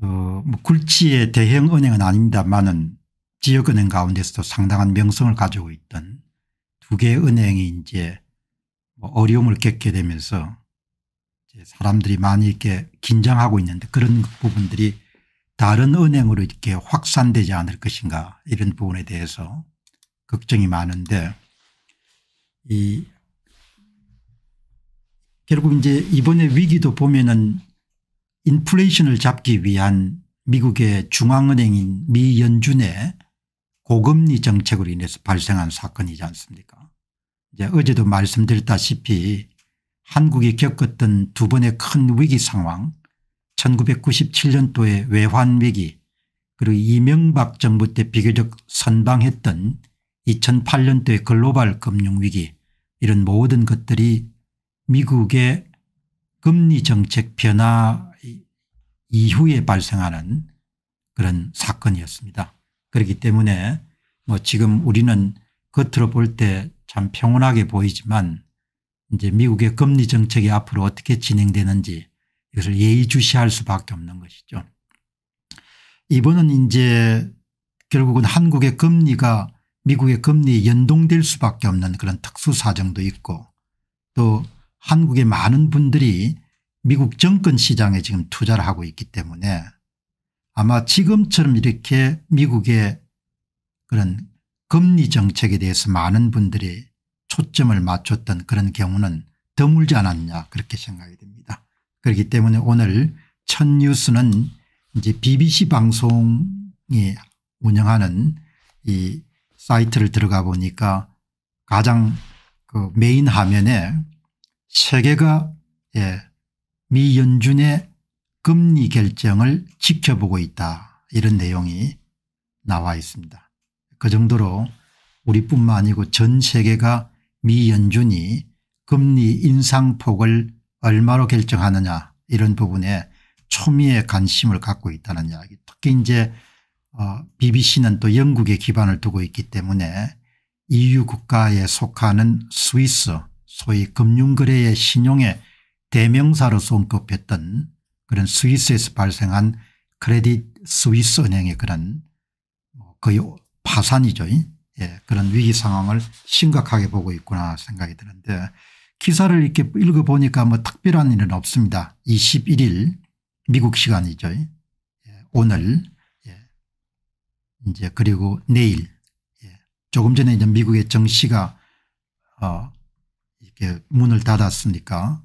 그뭐굴치의 어, 대형 은행은 아닙니다만은 지역은행 가운데서도 상당한 명성을 가지고 있던 두 개의 은행이 이제 뭐 어려움을 겪게 되면서 이제 사람들이 많이 이렇게 긴장하고 있는데 그런 부분들이 다른 은행으로 이렇게 확산되지 않을 것인가 이런 부분에 대해서 걱정이 많은데 이 결국 이제 이번에 위기도 보면은 인플레이션을 잡기 위한 미국의 중앙은행인 미 연준의 고금리 정책으로 인해서 발생한 사건이지 않습니까 이제 어제도 말씀드렸다시피 한국이 겪었던 두 번의 큰 위기 상황 1 9 9 7년도에 외환위기 그리고 이명박 정부 때 비교적 선방했던 2008년도의 글로벌 금융위기 이런 모든 것들이 미국의 금리 정책 변화 이후에 발생하는 그런 사건이었습니다. 그렇기 때문에 뭐 지금 우리는 겉으로 볼 때 참 평온하게 보이지만 이제 미국의 금리 정책이 앞으로 어떻게 진행되는지 이것을 예의주시할 수밖에 없는 것이죠. 이번은 이제 결국은 한국의 금리가 미국의 금리에 연동될 수밖에 없는 그런 특수 사정도 있고 또 한국의 많은 분들이 미국 정권 시장에 지금 투자를 하고 있기 때문에 아마 지금처럼 이렇게 미국의 그런 금리 정책에 대해서 많은 분들이 초점을 맞췄던 그런 경우는 드물지 않았냐 그렇게 생각이 됩니다. 그렇기 때문에 오늘 첫 뉴스는 이제 BBC 방송이 운영하는 이 사이트를 들어가 보니까 가장 그 메인 화면에 세계가 예, 미연준의 금리 결정을 지켜보고 있다 이런 내용이 나와 있습니다. 그 정도로 우리뿐만 아니고 전 세계가 미연준이 금리 인상폭을 얼마로 결정하느냐 이런 부분에 초미의 관심을 갖고 있다는 이야기 특히 이제 어 BBC는 또 영국에 기반을 두고 있기 때문에 EU 국가에 속하는 스위스 소위 금융거래의 신용에 대명사로 손급했던 그런 스위스에서 발생한 크레딧 스위스 은행의 그런 뭐 거의 파산이죠. 예, 그런 위기 상황을 심각하게 보고 있구나 생각이 드는데 기사를 이렇게 읽어보니까 뭐 특별한 일은 없습니다. 21일 미국 시간이죠. 예, 오늘 예, 이제 그리고 내일 예, 조금 전에 이제 미국의 정시가 어 이렇게 문을 닫았으니까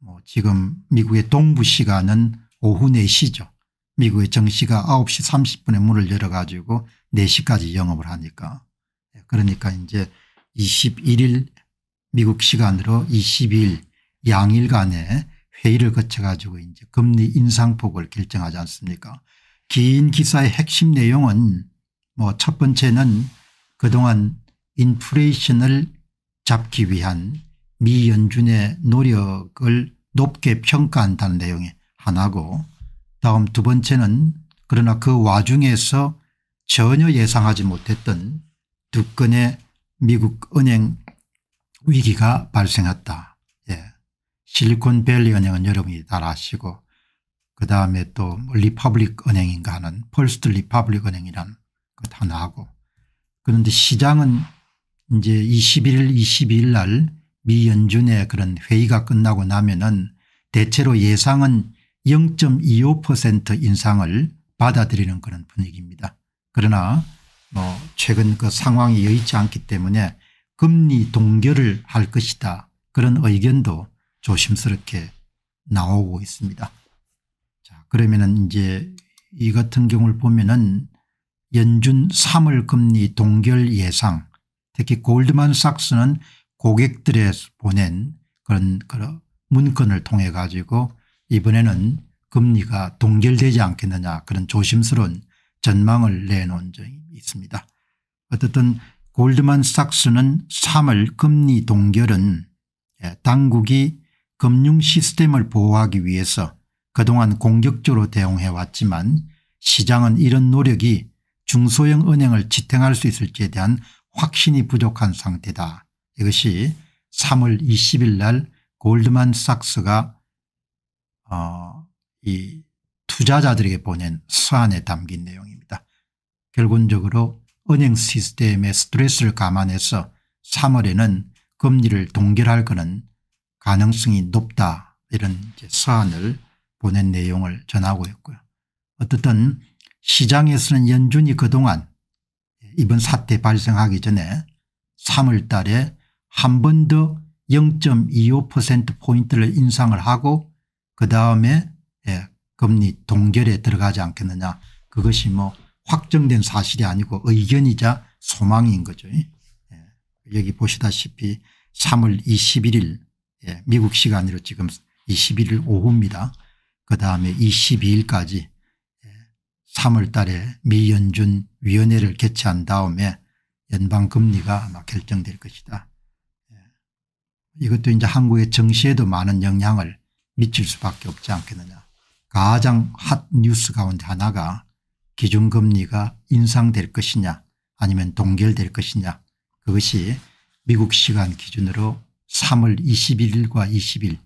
뭐 지금 미국의 동부 시간은 오후 4시죠. 미국의 정시가 9시 30분에 문을 열어가지고 4시까지 영업을 하니까 네, 그러니까 이제 21일 미국 시간으로 22일 양일간의 회의를 거쳐가지고 이제 금리 인상폭을 결정하지 않습니까 긴 기사의 핵심 내용은 뭐 첫 번째는 그동안 인플레이션을 잡기 위한 미연준의 노력을 높게 평가한다는 내용이 하나고 다음 두 번째는 그러나 그 와중에서 전혀 예상하지 못했던 두 건의 미국 은행 위기가 발생했다. 예. 실리콘밸리 은행은 여러분이 잘 아시고 그다음에 또 리퍼블릭 은행인가 하는 펄스트 리퍼블릭 은행이라것 하나하고 그런데 시장은 이제 21일 22일 날 미연준의 그런 회의가 끝나고 나면은 대체로 예상은 0.25% 인상을 받아들이는 그런 분위기입니다. 그러나 뭐 최근 그 상황이 여의치 않기 때문에 금리 동결을 할 것이다 그런 의견도 조심스럽게 나오고 있습니다. 자 그러면은 이제 이 같은 경우를 보면은 연준 3월 금리 동결 예상 특히 골드만삭스는 고객들의 보낸 그런, 그런 문건을 통해 가지고 이번에는 금리가 동결되지 않겠느냐 그런 조심스러운 전망을 내놓은 적이 있습니다. 어쨌든 골드만삭스는 3월 금리 동결은 예, 당국이 금융 시스템을 보호하기 위해서 그동안 공격적으로 대응해 왔지만 시장은 이런 노력이 중소형 은행을 지탱할 수 있을지에 대한 확신이 부족한 상태다 이것이 3월 20일 날 골드만삭스가 어, 이 투자자들에게 보낸 서한에 담긴 내용입니다. 결론적으로 은행 시스템의 스트레스를 감안해서 3월에는 금리를 동결할 것은 가능성이 높다 이런 서한을 보낸 내용을 전하고 있고요. 어떻든 시장에서는 연준이 그동안 이번 사태 발생하기 전에 3월 달에 한번더 0.25%포인트를 인상을 하고 그 다음에 예, 금리 동결에 들어가지 않겠느냐 그것이 뭐 확정된 사실이 아니고 의견이자 소망인 거죠. 예. 여기 보시다시피 3월 21일 예, 미국 시간으로 지금 21일 오후입니다. 그 다음에 22일까지 3월 예, 달에 미연준 위원회를 개최한 다음에 연방금리가 아마 결정될 것이다. 이것도 이제 한국의 정시에도 많은 영향을 미칠 수밖에 없지 않겠느냐. 가장 핫 뉴스 가운데 하나가 기준금리가 인상될 것이냐 아니면 동결될 것이냐 그것이 미국 시간 기준으로 3월 21일과 20일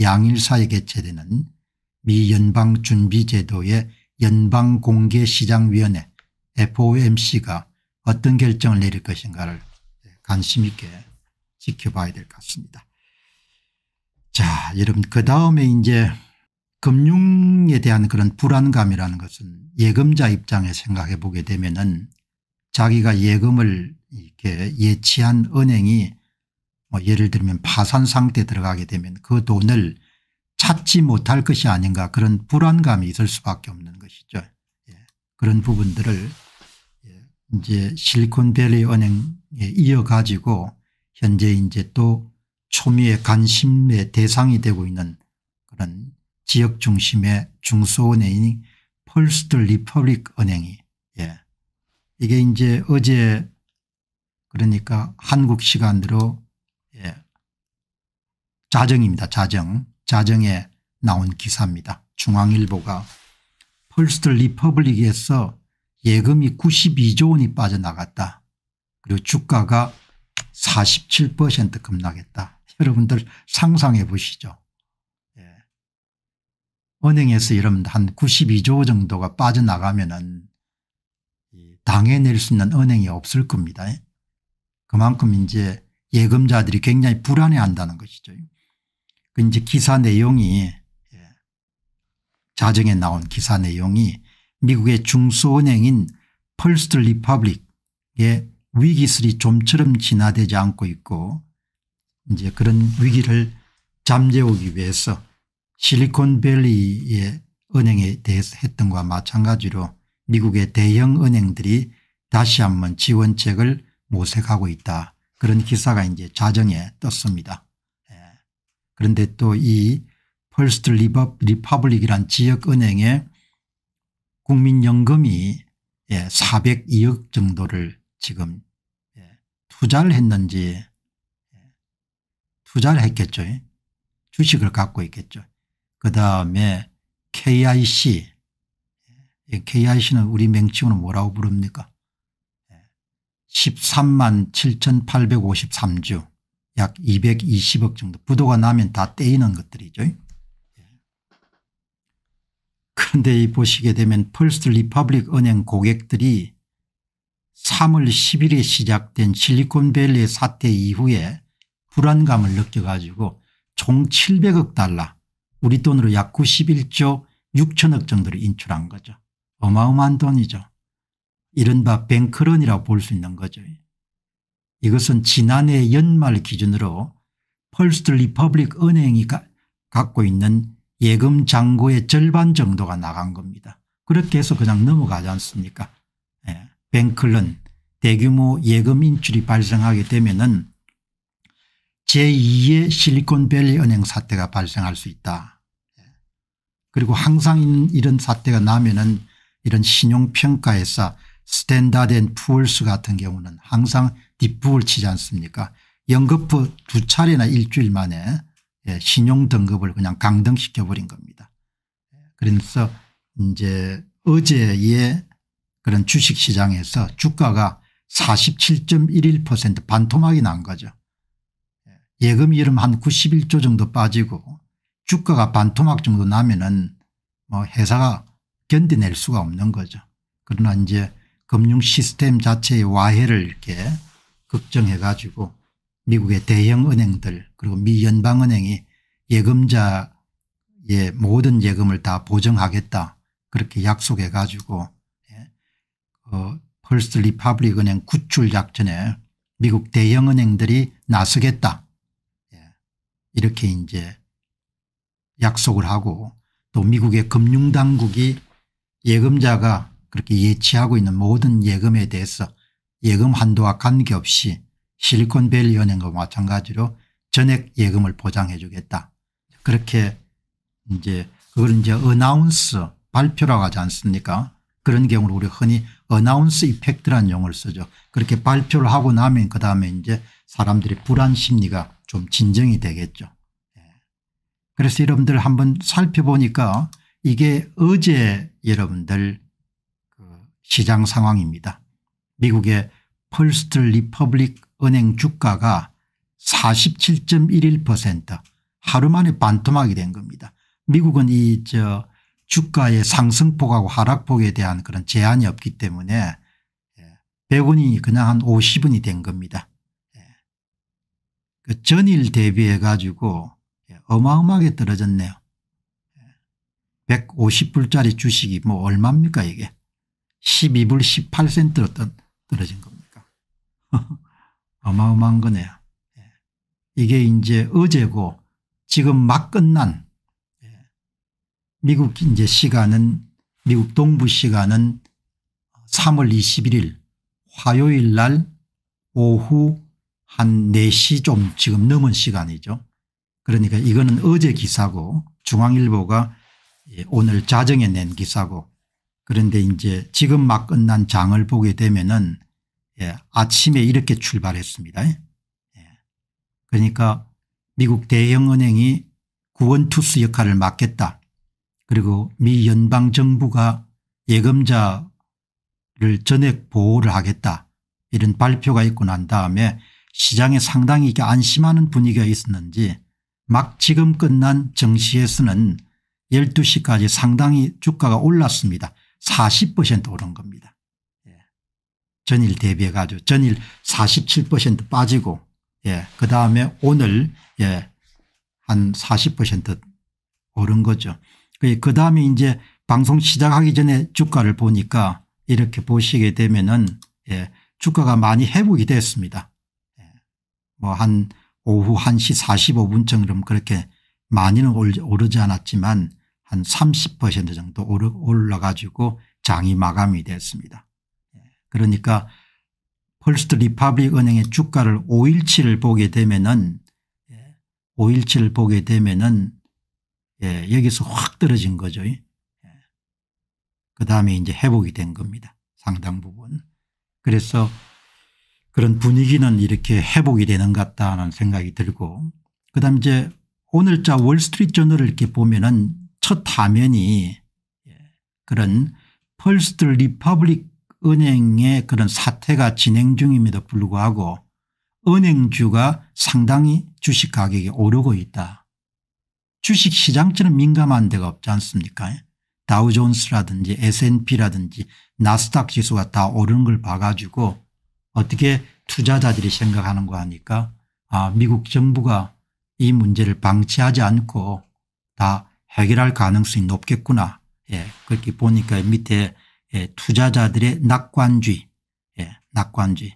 양일 사이 개최되는 미 연방준비제도의 연방공개시장위원회 FOMC가 어떤 결정을 내릴 것인가를 관심 있게 지켜봐야 될 것 같습니다. 자 여러분 그 다음에 이제 금융에 대한 그런 불안감이라는 것은 예금자 입장에 생각해 보게 되면은 자기가 예금을 이렇게 예치한 은행이 뭐 예를 들면 파산 상태 들어가게 되면 그 돈을 찾지 못할 것이 아닌가 그런 불안감이 있을 수밖에 없는 것이죠. 예. 그런 부분들을 예. 이제 실리콘밸리 은행에 이어가지고 현재 이제 또 초미의 관심의 대상이 되고 있는 그런 지역 중심의 중소은행인 펄스트 리퍼블릭 은행이 예. 이게 이제 어제 그러니까 한국 시간으로 예. 자정입니다. 자정. 자정에 나온 기사입니다. 중앙일보가 펄스트 리퍼블릭에서 예금이 92조 원이 빠져나갔다. 그리고 주가가 47% 급락했다. 여러분들 상상해 보시죠. 예. 은행에서 여러분 한 92조 정도가 빠져나가면은 당해낼 수 있는 은행이 없을 겁니다. 예? 그만큼 이제 예금자들이 굉장히 불안해한다는 것이죠. 그 이제 기사 내용이 예. 자정에 나온 기사 내용이 미국의 중소은행인 펄스트 리퍼블릭의 위기설이 좀처럼 진화되지 않고 있고 이제 그런 위기를 잠재우기 위해서 실리콘밸리의 은행에 대해서 했던 것과 마찬가지로 미국의 대형 은행들이 다시 한번 지원책을 모색하고 있다. 그런 기사가 이제 자정에 떴습니다. 예. 그런데 또 이퍼스트 리퍼블릭이란 지역은행의 국민연금이 예, 402억 정도를 지금 투자를 했는지 투자를 했겠죠. 주식을 갖고 있겠죠. 그 다음에 KIC KIC는 우리 명칭으로 뭐라고 부릅니까 13만 예, 7853주 약 220억 정도 부도가 나면 다 떼이는 것들이죠. 예. 그런데 보시게 되면 퍼스트 리퍼블릭 은행 고객들이 3월 10일에 시작된 실리콘밸리 사태 이후에 불안감을 느껴가지고 총 700억 달러 우리 돈으로 약 91조 6천억 정도를 인출한 거죠. 어마어마한 돈이죠. 이른바 뱅크런이라고 볼 수 있는 거죠. 이것은 지난해 연말 기준으로 펄스트 리퍼블릭 은행이 갖고 있는 예금 잔고의 절반 정도가 나간 겁니다. 그렇게 해서 그냥 넘어가지 않습니까 뱅클런 대규모 예금 인출이 발생하게 되면은 제2의 실리콘밸리 은행 사태가 발생할 수 있다. 예. 그리고 항상 이런 사태가 나면은 이런 신용평가에서 스탠다드 앤 푸얼스 같은 경우는 항상 뒷부을 치지 않습니까 연거푸 두 차례나 일주일 만에 예, 신용등급을 그냥 강등시켜버린 겁니다. 예. 그래서 이제 어제의 그런 주식시장에서 주가가 47.11% 반토막이 난 거죠. 예금 이름 한 91조 정도 빠지고 주가가 반토막 정도 나면은 뭐 회사가 견뎌낼 수가 없는 거죠. 그러나 이제 금융 시스템 자체의 와해를 이렇게 걱정해 가지고 미국의 대형 은행들 그리고 미 연방은행이 예금자의 모든 예금을 다 보증하겠다 그렇게 약속해 가지고 어, 펄스 리파블릭 은행 구출 작전에 미국 대형 은행들이 나서겠다 예. 이렇게 이제 약속을 하고 또 미국의 금융당국이 예금자가 그렇게 예치하고 있는 모든 예금에 대해서 예금 한도와 관계없이 실리콘밸리 은행과 마찬가지로 전액 예금을 보장해 주겠다. 그렇게 이제 그걸 이제 어나운스 발표라고 하지 않습니까 그런 경우를 우리 흔히 어나운스 이펙트란 용어를 쓰죠. 그렇게 발표를 하고 나면 그다음에 이제 사람들의 불안 심리가 좀 진정이 되겠죠. 예. 그래서 여러분들 한번 살펴보니까 이게 어제 여러분들 그 시장 상황입니다. 미국의 퍼스트 리퍼블릭 은행 주가가 47.11% 하루 만에 반토막이 된 겁니다. 미국은 이저 주가의 상승폭하고 하락폭에 대한 그런 제한이 없기 때문에 100원이 예, 그냥 한 50원이 된 겁니다. 예. 그 전일 대비해 가지고 예, 어마어마하게 떨어졌네요. 150불짜리 주식이 뭐 얼마입니까 이게 12불 18센트로 떨어진 겁니까 어마어마한 거네요. 이게 이제 어제고 지금 막 끝난 미국 이제 시간은 미국 동부 시간은 3월 21일 화요일 날 오후 한 4시 좀 지금 넘은 시간이죠. 그러니까 이거는 어제 기사고 중앙일보가 예, 오늘 자정에 낸 기사고 그런데 이제 지금 막 끝난 장을 보게 되면은 예, 아침에 이렇게 출발했습니다. 예. 그러니까 미국 대형은행이 구원투수 역할을 맡겠다. 그리고 미 연방정부가 예금자를 전액 보호를 하겠다 이런 발표가 있고 난 다음에 시장에 상당히 안심하는 분위기가 있었는지 막 지금 끝난 정시에서는 12시까지 상당히 주가가 올랐습니다. 40% 오른 겁니다. 예. 전일 대비해 가지고 전일 47% 빠지고 예. 그다음에 오늘 예. 한40% 오른 거죠. 그 다음에 이제 방송 시작하기 전에 주가를 보니까 이렇게 보시게 되면은 예, 주가가 많이 회복이 됐습니다. 예, 뭐한 오후 1시 45분쯤 그럼 그렇게 많이는 오르지 않았지만 한 30% 정도 올라가지고 장이 마감이 됐습니다. 예. 그러니까 퍼스트 리파블릭 은행의 주가를 5일치를 보게 되면은 5일치를 예, 보게 되면은 예, 여기서 확 떨어진 거죠. 예. 그 다음에 이제 회복이 된 겁니다. 상당 부분. 그래서 그런 분위기는 이렇게 회복이 되는 것 같다는 생각이 들고 그 다음 이제 오늘자 월스트리트 저널을 이렇게 보면은 첫 화면이 예, 그런 펄스트 리퍼블릭 은행의 그런 사태가 진행 중임에도 불구하고 은행주가 상당히 주식 가격이 오르고 있다. 주식시장처럼 민감한 데가 없지 않습니까 다우존스라든지 S&P라든지 나스닥 지수가 다 오르는 걸 봐가지고 어떻게 투자자들이 생각하는 거 하니까 아 미국 정부가 이 문제를 방치하지 않고 다 해결할 가능성이 높겠구나 예, 그렇게 보니까 밑에 예, 투자자들의 낙관주의 예, 낙관주의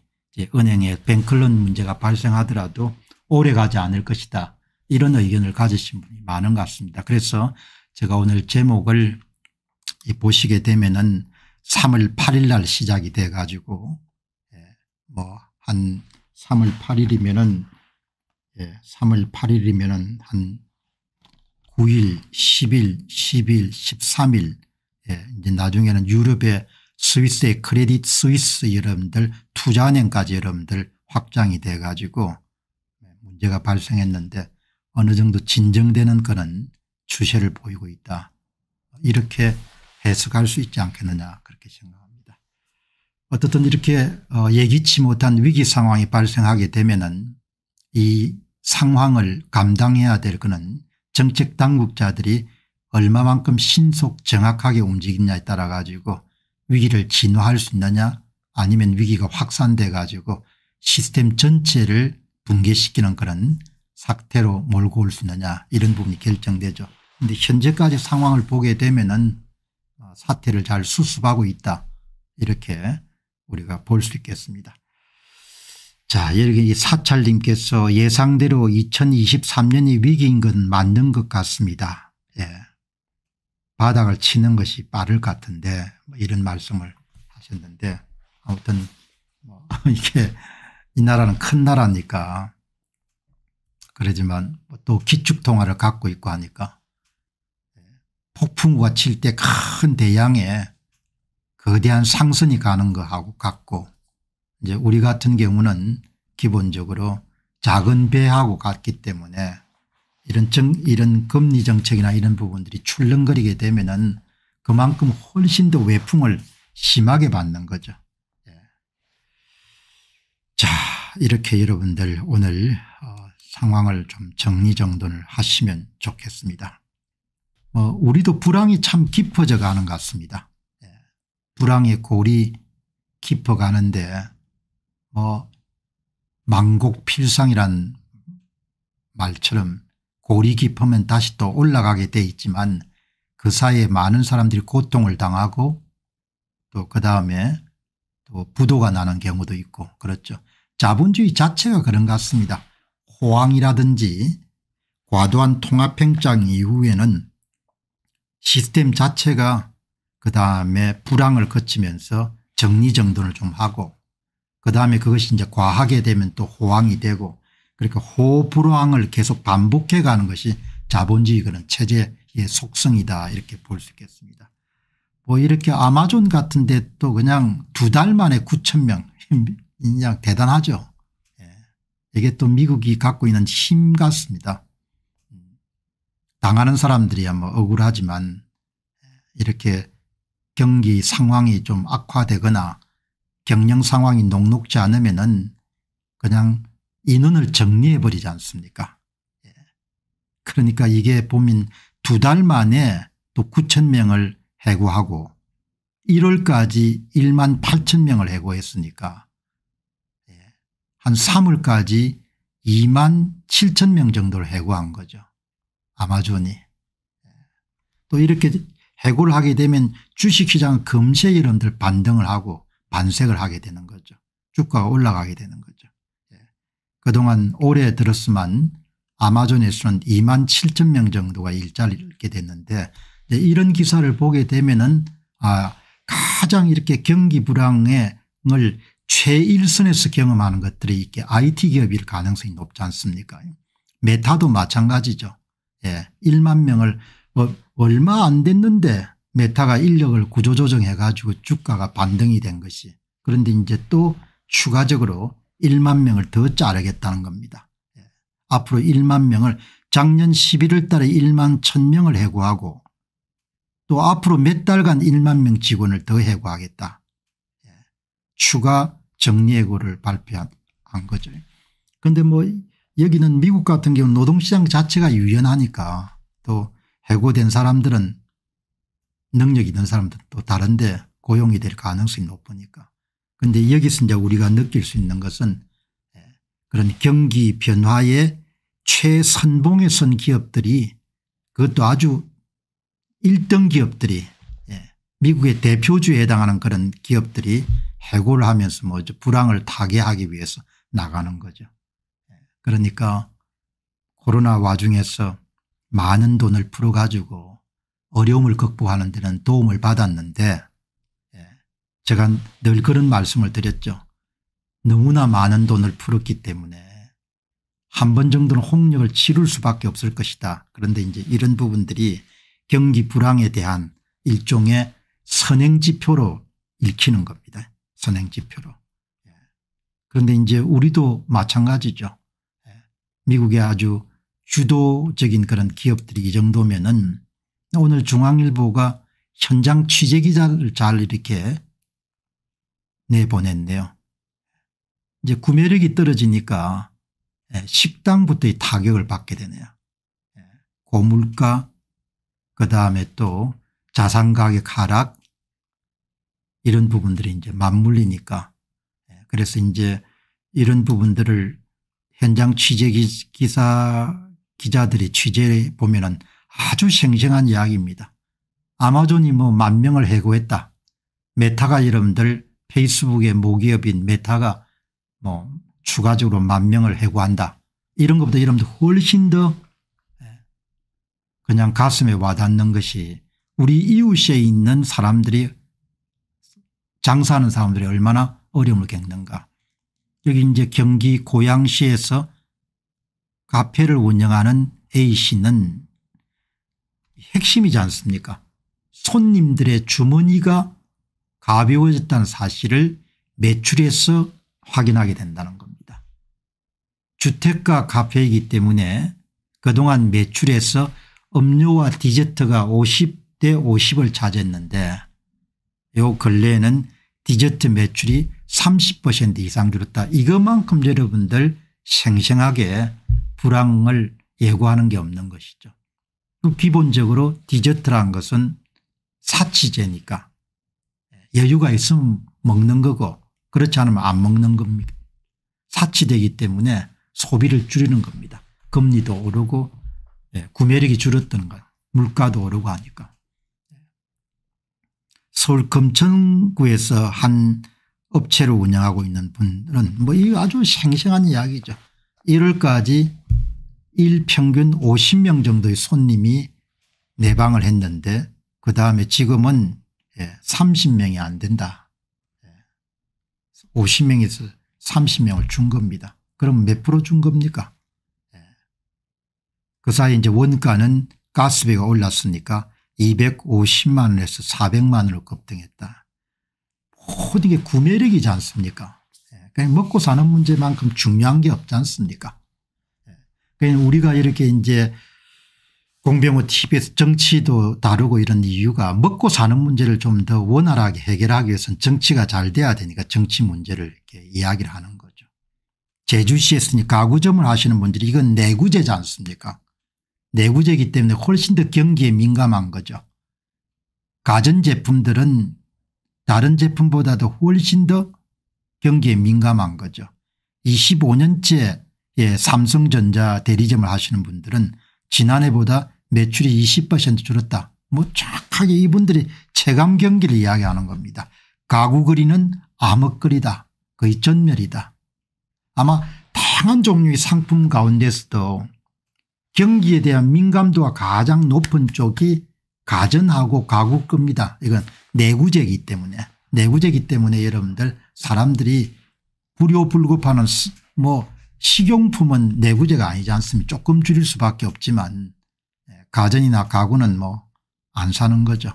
은행의 뱅클런 문제가 발생하더라도 오래 가지 않을 것이다 이런 의견을 가지신 분이 많은 것 같습니다. 그래서 제가 오늘 제목을 보시게 되면은 3월 8일 날 시작이 돼 가지고 예, 뭐한 3월 8일이면은 3월 8일이면은 한 9일, 10일, 10일, 13일 이제 나중에는 유럽의 스위스의 크레딧 스위스 여러분들 투자은행까지 여러분들 확장이 돼 가지고 예, 문제가 발생했는데 어느 정도 진정되는 그런 추세를 보이고 있다. 이렇게 해석할 수 있지 않겠느냐 그렇게 생각합니다. 어떻든 이렇게 어, 예기치 못한 위기 상황이 발생하게 되면 은이 상황을 감당해야 될 것은 정책 당국자들이 얼마만큼 신속 정확하게 움직이냐에 느 따라 가지고 위기를 진화할 수 있느냐 아니면 위기가 확산돼 가지고 시스템 전체를 붕괴시키는 그런 사태로 몰고 올 수 있느냐 이런 부분이 결정되죠. 그런데 현재까지 상황을 보게 되면 은 아, 사태를 잘 수습하고 있다 이렇게 우리가 볼 수 있겠습니다. 자 여기 사찰님께서 예상대로 2023년이 위기인 건 맞는 것 같습니다. 예. 바닥을 치는 것이 빠를 것 같은데 뭐 이런 말씀을 하셨는데 아무튼 뭐 이게 이 나라는 큰 나라니까 그러지만 뭐 또 기축통화를 갖고 있고 하니까 폭풍과 칠 때 큰 대양에 거대한 상선이 가는 거하고 같고 이제 우리 같은 경우는 기본적으로 작은 배하고 같기 때문에 이런 정, 이런 금리 정책이나 이런 부분들이 출렁거리게 되면은 그만큼 훨씬 더 외풍을 심하게 받는 거죠. 예. 자 이렇게 여러분들 오늘 어 상황을 좀 정리정돈을 하시면 좋겠습니다. 어, 우리도 불황이 참 깊어져 가는 것 같습니다. 예. 불황의 골이 깊어 가는데 뭐 망곡필상이란 말처럼 골이 깊으면 다시 또 올라가게 돼 있지만 그 사이에 많은 사람들이 고통을 당하고 또 그 다음에 또 부도가 나는 경우도 있고 그렇죠. 자본주의 자체가 그런 것 같습니다. 호황이라든지 과도한 통합행장 이후에는 시스템 자체가 그 다음에 불황을 거치면서 정리정돈을 좀 하고 그 다음에 그것이 이제 과하게 되면 또 호황이 되고 그러니까 호불황을 호 계속 반복해 가는 것이 자본주의 그런 체제의 속성이다 이렇게 볼 수 있겠습니다. 뭐 이렇게 아마존 같은 데또 그냥 두 달 만에 9천 명 대단하죠. 이게 또 미국이 갖고 있는 힘 같습니다. 당하는 사람들이야 뭐 억울하지만 이렇게 경기 상황이 좀 악화되거나 경영 상황이 녹록지 않으면 은 그냥 인원을 정리해버리지 않습니까 예. 그러니까 이게 보면 두 달 만에 또 9천 명을 해고하고 1월까지 1만 8천 명을 해고했으니까 한 3월까지 2만 7천 명 정도를 해고한 거죠. 아마존이. 또 이렇게 해고를 하게 되면 주식시장 금세 이름들 반등을 하고 반색을 하게 되는 거죠. 주가가 올라가게 되는 거죠. 예. 그동안 올해 들었으만 아마존에서는 2만 7천 명 정도가 일자를 잃게 됐는데 이런 기사를 보게 되면은 아 가장 이렇게 경기 불황을 최일선에서 경험하는 것들이 있게 IT 기업일 가능성이 높지 않습니까 메타도 마찬가지죠. 예. 1만 명을 뭐 얼마 안 됐는데 메타가 인력을 구조조정해 가지고 주가가 반등이 된 것이 그런데 이제 또 추가적으로 1만 명을 더 자르겠다는 겁니다. 예. 앞으로 1만 명을 작년 11월 달에 1만 1000명을 해고하고 또 앞으로 몇 달간 1만 명 직원을 더 해고하겠다. 추가 정리해고를 발표한 거죠. 그런데 뭐 여기는 미국 같은 경우 노동시장 자체가 유연하니까 또 해고된 사람들은 능력 있는 사람들은 또 다른데 고용이 될 가능성이 높으니까. 그런데 여기서 이제 우리가 느낄 수 있는 것은 예, 그런 경기 변화의 최선봉에 선 기업들이 그것도 아주 1등 기업들이 예, 미국의 대표주에 해당하는 그런 기업들이 해고를 하면서 뭐 불황을 타개하기 위해서 나가는 거죠. 예. 그러니까 코로나 와중에서 많은 돈을 풀어가지고 어려움을 극복하는 데는 도움을 받았는데 예. 제가 늘 그런 말씀을 드렸죠. 너무나 많은 돈을 풀었기 때문에 한 번 정도는 홍역을 치를 수밖에 없을 것이다. 그런데 이제 이런 부분들이 경기 불황에 대한 일종의 선행지표로 읽히는 겁니다. 선행지표로. 예. 그런데 이제 우리도 마찬가지죠. 예. 미국의 아주 주도적인 그런 기업들이 이 정도면은 오늘 중앙일보가 현장 취재 기자를 잘 이렇게 내보냈네요. 이제 구매력이 떨어지니까 예, 식당부터의 타격을 받게 되네요. 고물가 그다음에 또 자산가격 하락 이런 부분들이 이제 맞물리니까 예, 그래서 이제 이런 부분들을 현장 취재 기사 기자들이 취재 해 보면은 아주 생생한 이야기입니다. 아마존이 뭐 만 명을 해고했다. 메타가 여러분들 페이스북의 모기업인 메타가 뭐 추가적으로 만 명을 해고한다. 이런 것보다 여러분들 훨씬 더 예, 그냥 가슴에 와닿는 것이 우리 이웃에 있는 사람들이 장사하는 사람들이 얼마나 어려움을 겪는가. 여기 이제 경기 고양시에서 카페를 운영하는 A씨는 핵심이지 않습니까 손님들의 주머니가 가벼워졌다는 사실을 매출에서 확인하게 된다는 겁니다. 주택가 카페이기 때문에 그동안 매출에서 음료와 디저트가 50대 50을 차지했는데 요 근래에는 디저트 매출이 30% 이상 줄었다. 이것만큼 여러분들 생생하게 불황을 예고하는 게 없는 것이죠. 기본적으로 디저트란 것은 사치제니까 여유가 있으면 먹는 거고 그렇지 않으면 안 먹는 겁니다. 사치되기 때문에 소비를 줄이는 겁니다. 금리도 오르고 예, 구매력이 줄었던 것 물가도 오르고 하니까. 서울 금천구에서 한업체를 운영하고 있는 분들은 뭐 이 아주 생생한 이야기죠. 1월까지 일평균 50명 정도의 손님이 내방을 했는데 그다음에 지금은 30명이 예, 안 된다. 50명에서 예. 30명을 준 겁니다. 그럼 몇 프로 준 겁니까? 예. 그 사이 이제 원가는 가스비가 올랐으니까 250만 원에서 400만 원으로 급등했다. 모든 게 구매력이지 않습니까 예, 그냥 먹고 사는 문제만큼 중요한 게 없지 않습니까 예, 그냥 우리가 이렇게 이제 공병호 TV에서 정치도 다루고 이런 이유가 먹고 사는 문제를 좀 더 원활하게 해결하기 위해서는 정치가 잘 돼야 되니까 정치 문제를 이렇게 이야기를 하는 거죠. 제주시에 있 가구점을 하시는 분들이 이건 내구재지 않습니까 내구재이기 때문에 훨씬 더 경기에 민감한 거죠. 가전제품들은 다른 제품보다도 훨씬 더 경기에 민감한 거죠. 25년째 삼성전자 대리점을 하시는 분들은 지난해보다 매출이 20% 줄었다. 뭐 정확하게 이분들이 체감 경기를 이야기하는 겁니다. 가구거리는 암흑거리다. 거의 전멸이다. 아마 다양한 종류의 상품 가운데서도 경기에 대한 민감도가 가장 높은 쪽이 가전하고 가구급니다. 이건 내구재이기 때문에 내구재이기 때문에 여러분들 사람들이 불효불급하는 뭐 식용품은 내구재가 아니지 않습니까 조금 줄일 수밖에 없지만 예, 가전이나 가구는 뭐 안 사는 거죠.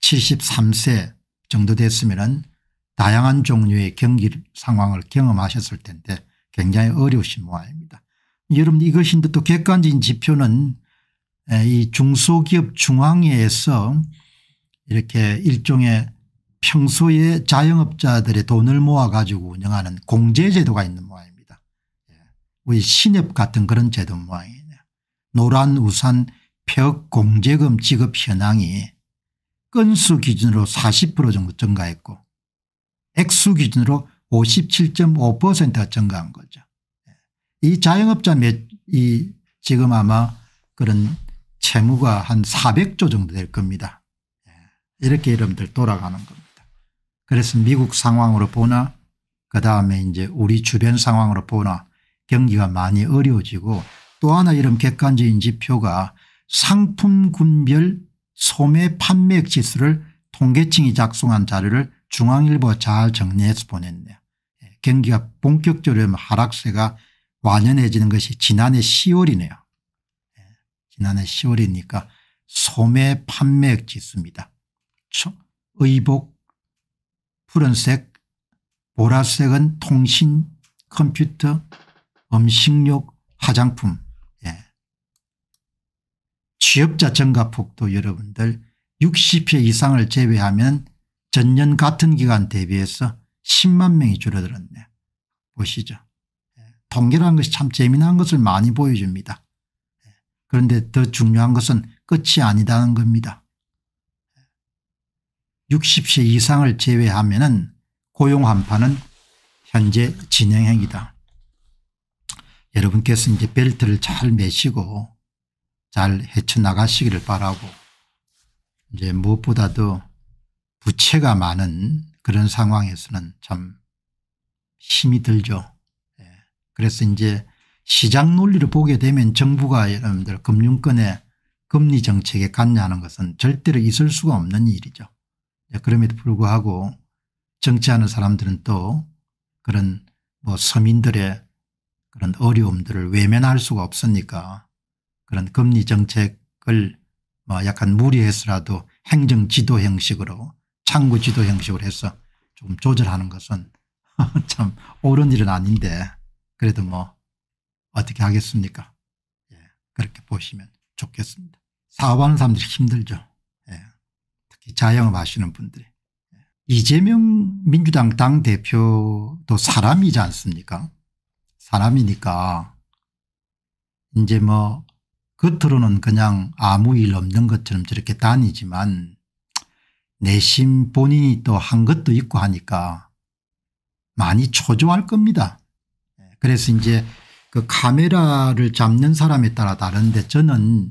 73세 예, 정도 됐으면 다양한 종류의 경기 상황을 경험하셨을 텐데 굉장히 어려우신 모양입니다. 여러분 이것인데 또 객관적인 지표는 이 중소기업 중앙회에서 이렇게 일종의 평소에 자영업자들의 돈을 모아 가지고 운영하는 공제제도가 있는 모양입니다. 예, 우리 신협 같은 그런 제도 모양이에요. 노란 우산 폐업 공제금 지급 현황이 건수 기준으로 40% 정도 증가했고 액수 기준으로 57.5%가 증가한 거죠. 이 자영업자 몇, 이 지금 아마 그런 채무가 한 400조 정도 될 겁니다. 예. 이렇게 여러분들 돌아가는 겁니다. 그래서 미국 상황으로 보나 그다음에 이제 우리 주변 상황으로 보나 경기가 많이 어려워지고 또 하나 이런 객관적인 지표가 상품군별 소매 판매액 지수를 통계청이 작성한 자료를 중앙일보가 잘 정리해서 보냈네요. 예, 경기가 본격적으로 하락세가 완연해지는 것이 지난해 10월이네요. 예, 지난해 10월이니까 소매 판매액 지수입니다. 의복, 푸른색, 보라색은 통신, 컴퓨터, 음식료, 화장품. 예. 취업자 증가폭도 여러분들 60회 이상을 제외하면 전년 같은 기간 대비해서 10만 명이 줄어들었네. 보시죠. 통계라는 것이 참 재미난 것을 많이 보여줍니다. 그런데 더 중요한 것은 끝이 아니다는 겁니다. 60세 이상을 제외하면 고용 한파는 현재 진행형이다. 여러분께서 이제 벨트를 잘 매시고 잘 헤쳐나가시기를 바라고 이제 무엇보다도 부채가 많은 그런 상황에서는 참 힘이 들죠. 그래서 이제 시장 논리를 보게 되면 정부가 여러분들 금융권의 금리 정책에 관여하는 것은 절대로 있을 수가 없는 일이죠. 네, 그럼에도 불구하고 정치하는 사람들은 또 그런 뭐 서민들의 그런 어려움들을 외면할 수가 없으니까 그런 금리 정책을 뭐 약간 무리해서라도 행정 지도 형식으로 창구 지도 형식으로 해서 조금 조절하는 것은 참 옳은 일은 아닌데 그래도 뭐 어떻게 하겠습니까? 예, 그렇게 보시면 좋겠습니다. 사업하는 사람들이 힘들죠. 예, 특히 자영업 하시는 분들이. 예. 이재명 민주당 당대표도 사람이지 않습니까? 사람이니까 이제 뭐 겉으로는 그냥 아무 일 없는 것처럼 저렇게 다니지만 내심 본인이 또 한 것도 있고 하니까 많이 초조할 겁니다. 그래서 이제 그 카메라를 잡는 사람에 따라 다른데 저는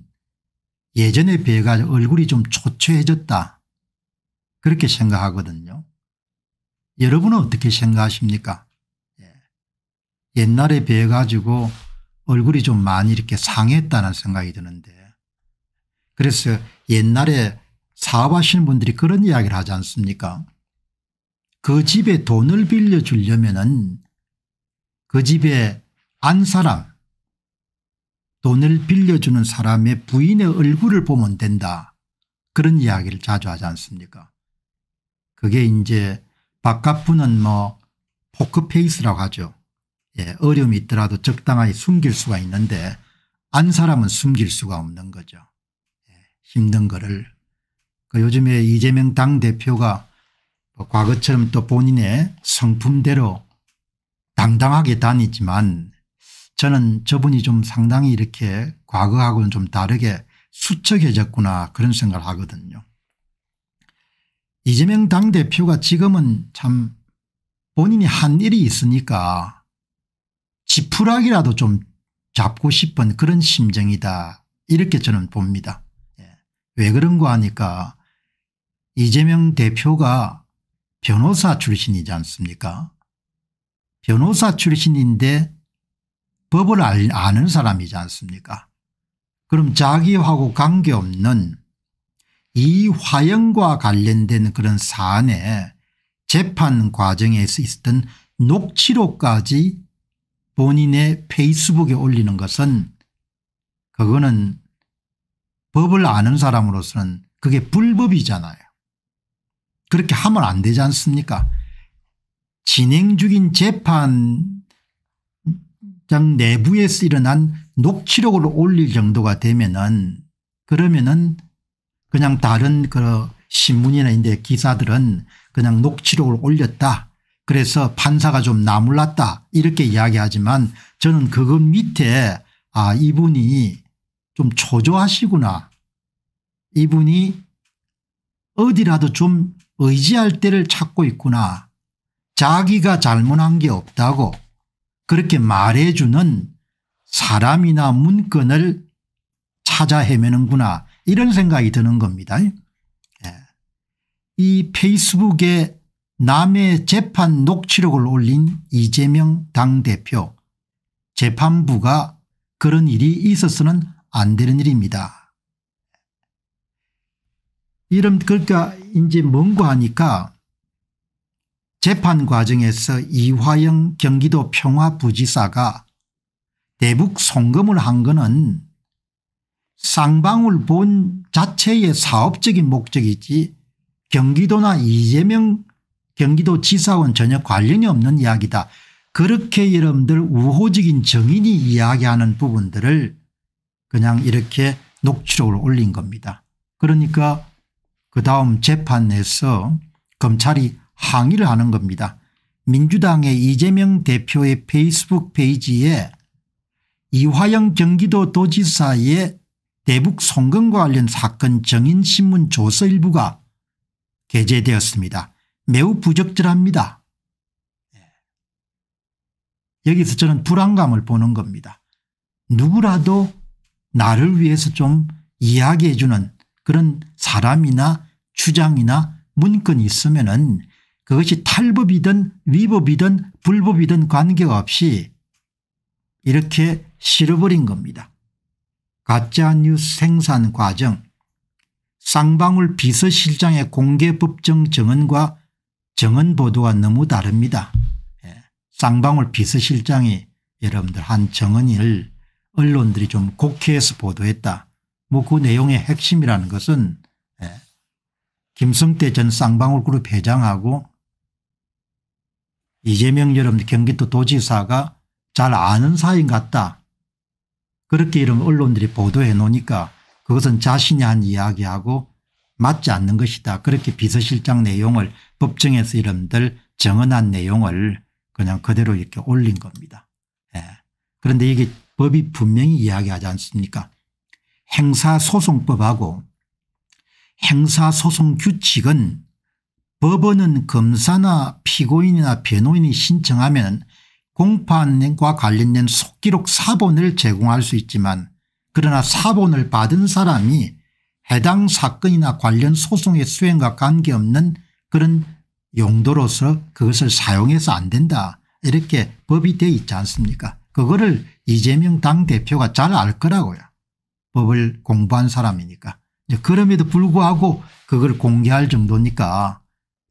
예전에 비해가 얼굴이 좀 초췌해졌다 그렇게 생각하거든요. 여러분은 어떻게 생각하십니까 예. 옛날에 비해 가지고 얼굴이 좀 많이 이렇게 상했다는 생각이 드는데 그래서 옛날에 사업하시는 분들이 그런 이야기를 하지 않습니까 그 집에 돈을 빌려주려면 은그 집에 안 사람 돈을 빌려주는 사람의 부인의 얼굴을 보면 된다 그런 이야기를 자주 하지 않습니까 그게 이제 바깥분은 뭐 포크페이스라고 하죠. 예, 어려움이 있더라도 적당하게 숨길 수가 있는데 안 사람은 숨길 수가 없는 거죠. 예, 힘든 거를. 그 요즘에 이재명 당대표가 뭐 과거처럼 또 본인의 성품대로 당당하게 다니지만 저는 저분이 좀 상당히 이렇게 과거하고는 좀 다르게 수척해졌구나 그런 생각을 하거든요. 이재명 당대표가 지금은 참 본인이 한 일이 있으니까 지푸라기라도 좀 잡고 싶은 그런 심정이다 이렇게 저는 봅니다. 예. 왜그런거 하니까 이재명 대표가 변호사 출신이지 않습니까 변호사 출신인데 법을 아는 사람이지 않습니까 그럼 자기하고 관계없는 이화영과 관련된 그런 사안에 재판 과정에서 있었던 녹취록까지 본인의 페이스북에 올리는 것은 그거는 법을 아는 사람으로서는 그게 불법이잖아요. 그렇게 하면 안 되지 않습니까 진행 중인 재판장 내부에서 일어난 녹취록을 올릴 정도가 되면은 그러면은 그냥 다른 그 신문이나 인데 기사들은 그냥 녹취록을 올렸다. 그래서 판사가 좀나물랐다 이렇게 이야기하지만 저는 그것 밑에 아 이분이 좀 초조하시구나 이분이 어디라도 좀 의지할 때를 찾고 있구나 자기가 잘못한 게 없다고 그렇게 말해주는 사람이나 문건을 찾아 헤매는구나 이런 생각이 드는 겁니다. 예. 이 페이스북에 남의 재판 녹취록을 올린 이재명 당대표 재판부가 그런 일이 있어서는 안 되는 일입니다. 이런 그러니까 이제 뭔고 하니까 재판 과정에서 이화영 경기도 평화부지사가 대북 송금을 한 것은 쌍방울 본 자체의 사업적인 목적이지 경기도나 이재명 경기도 지사원 전혀 관련이 없는 이야기다. 그렇게 여러분들 우호적인 정인이 이야기하는 부분들을 그냥 이렇게 녹취록을 올린 겁니다. 그러니까 그 다음 재판에서 검찰이 항의를 하는 겁니다. 민주당의 이재명 대표의 페이스북 페이지에 이화영 경기도 도지사의 대북 송금과 관련 사건 정인신문 조서 일부가 게재되었습니다. 매우 부적절합니다. 예. 여기서 저는 불안감을 보는 겁니다. 누구라도 나를 위해서 좀 이야기해 주는 그런 사람이나 주장이나 문건이 있으면 은 그것이 탈법이든 위법이든 불법이든 관계없이 이렇게 실어버린 겁니다. 가짜뉴스 생산 과정 쌍방울 비서실장의 공개 법정 증언과증언 보도가 너무 다릅니다. 예, 쌍방울 비서실장이 여러분들 한 정언을 언론들이 좀 곡해해서 보도했다. 뭐 그 내용의 핵심이라는 것은 예, 김성태 전 쌍방울 그룹 회장하고 이재명 여러분 경기도 도지사가 잘 아는 사인 같다. 그렇게 이런 언론들이 보도해 놓으니까 그것은 자신이 한 이야기하고 맞지 않는 것이다. 그렇게 비서실장 내용을 법정에서 이름들 정언한 내용을 그냥 그대로 이렇게 올린 겁니다. 예. 그런데 이게 법이 분명히 이야기하지 않습니까 행사소송법하고 행사소송 규칙은 법원은 검사나 피고인이나 변호인이 신청하면 공판과 관련된 속기록 사본을 제공할 수 있지만 그러나 사본을 받은 사람이 해당 사건이나 관련 소송의 수행과 관계없는 그런 용도로서 그것을 사용해서 안 된다 이렇게 법이 돼 있지 않습니까 그거를 이재명 당대표가 잘 알 거라고요 법을 공부한 사람이니까 그럼에도 불구하고 그걸 공개할 정도니까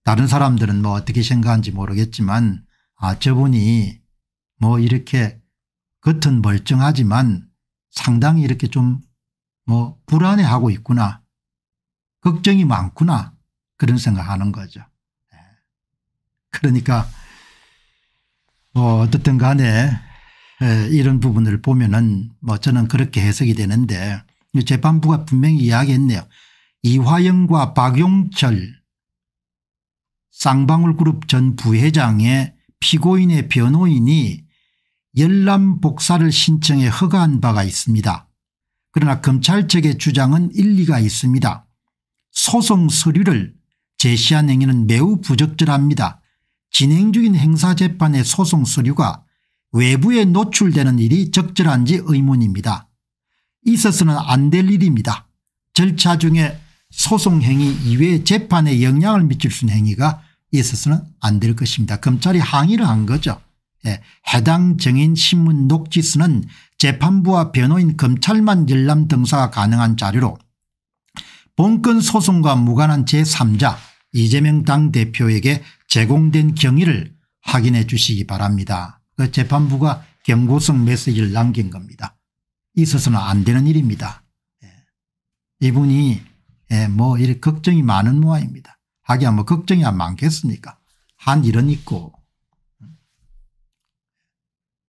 다른 사람들은 뭐 어떻게 생각하는지 모르겠지만 아 저분이 뭐 이렇게 겉은 멀쩡하지만 상당히 이렇게 좀 뭐 불안해하고 있구나 걱정이 많구나 그런 생각하는 거죠. 예. 그러니까 뭐 어떻든 간에 예, 이런 부분을 보면은 뭐 저는 그렇게 해석이 되는데 재판부가 분명히 이야기했네요. 이화영과 박용철 쌍방울그룹 전 부회장의 피고인의 변호인이 열람 복사를 신청해 허가한 바가 있습니다. 그러나 검찰 측의 주장은 일리가 있습니다. 소송 서류를 제시한 행위는 매우 부적절합니다. 진행 중인 행사재판의 소송 서류가 외부에 노출되는 일이 적절한지 의문입니다. 있어서는 안 될 일입니다. 절차 중에 소송행위 이외에 재판에 영향을 미칠 수 있는 행위가 있어서는 안 될 것입니다. 검찰이 항의를 한 거죠. 예. 해당 정인 신문 녹지수는 재판부와 변호인 검찰만 열람 등사가 가능한 자료로 본건 소송과 무관한 제3자 이재명 당대표에게 제공된 경위를 확인해 주시기 바랍니다. 그 재판부가 경고성 메시지를 남긴 겁니다. 있어서는 안 되는 일입니다. 예. 이분이 예, 뭐 이렇게 걱정이 많은 모양입니다. 하기야 뭐 걱정이 안 많겠습니까? 한 일은 있고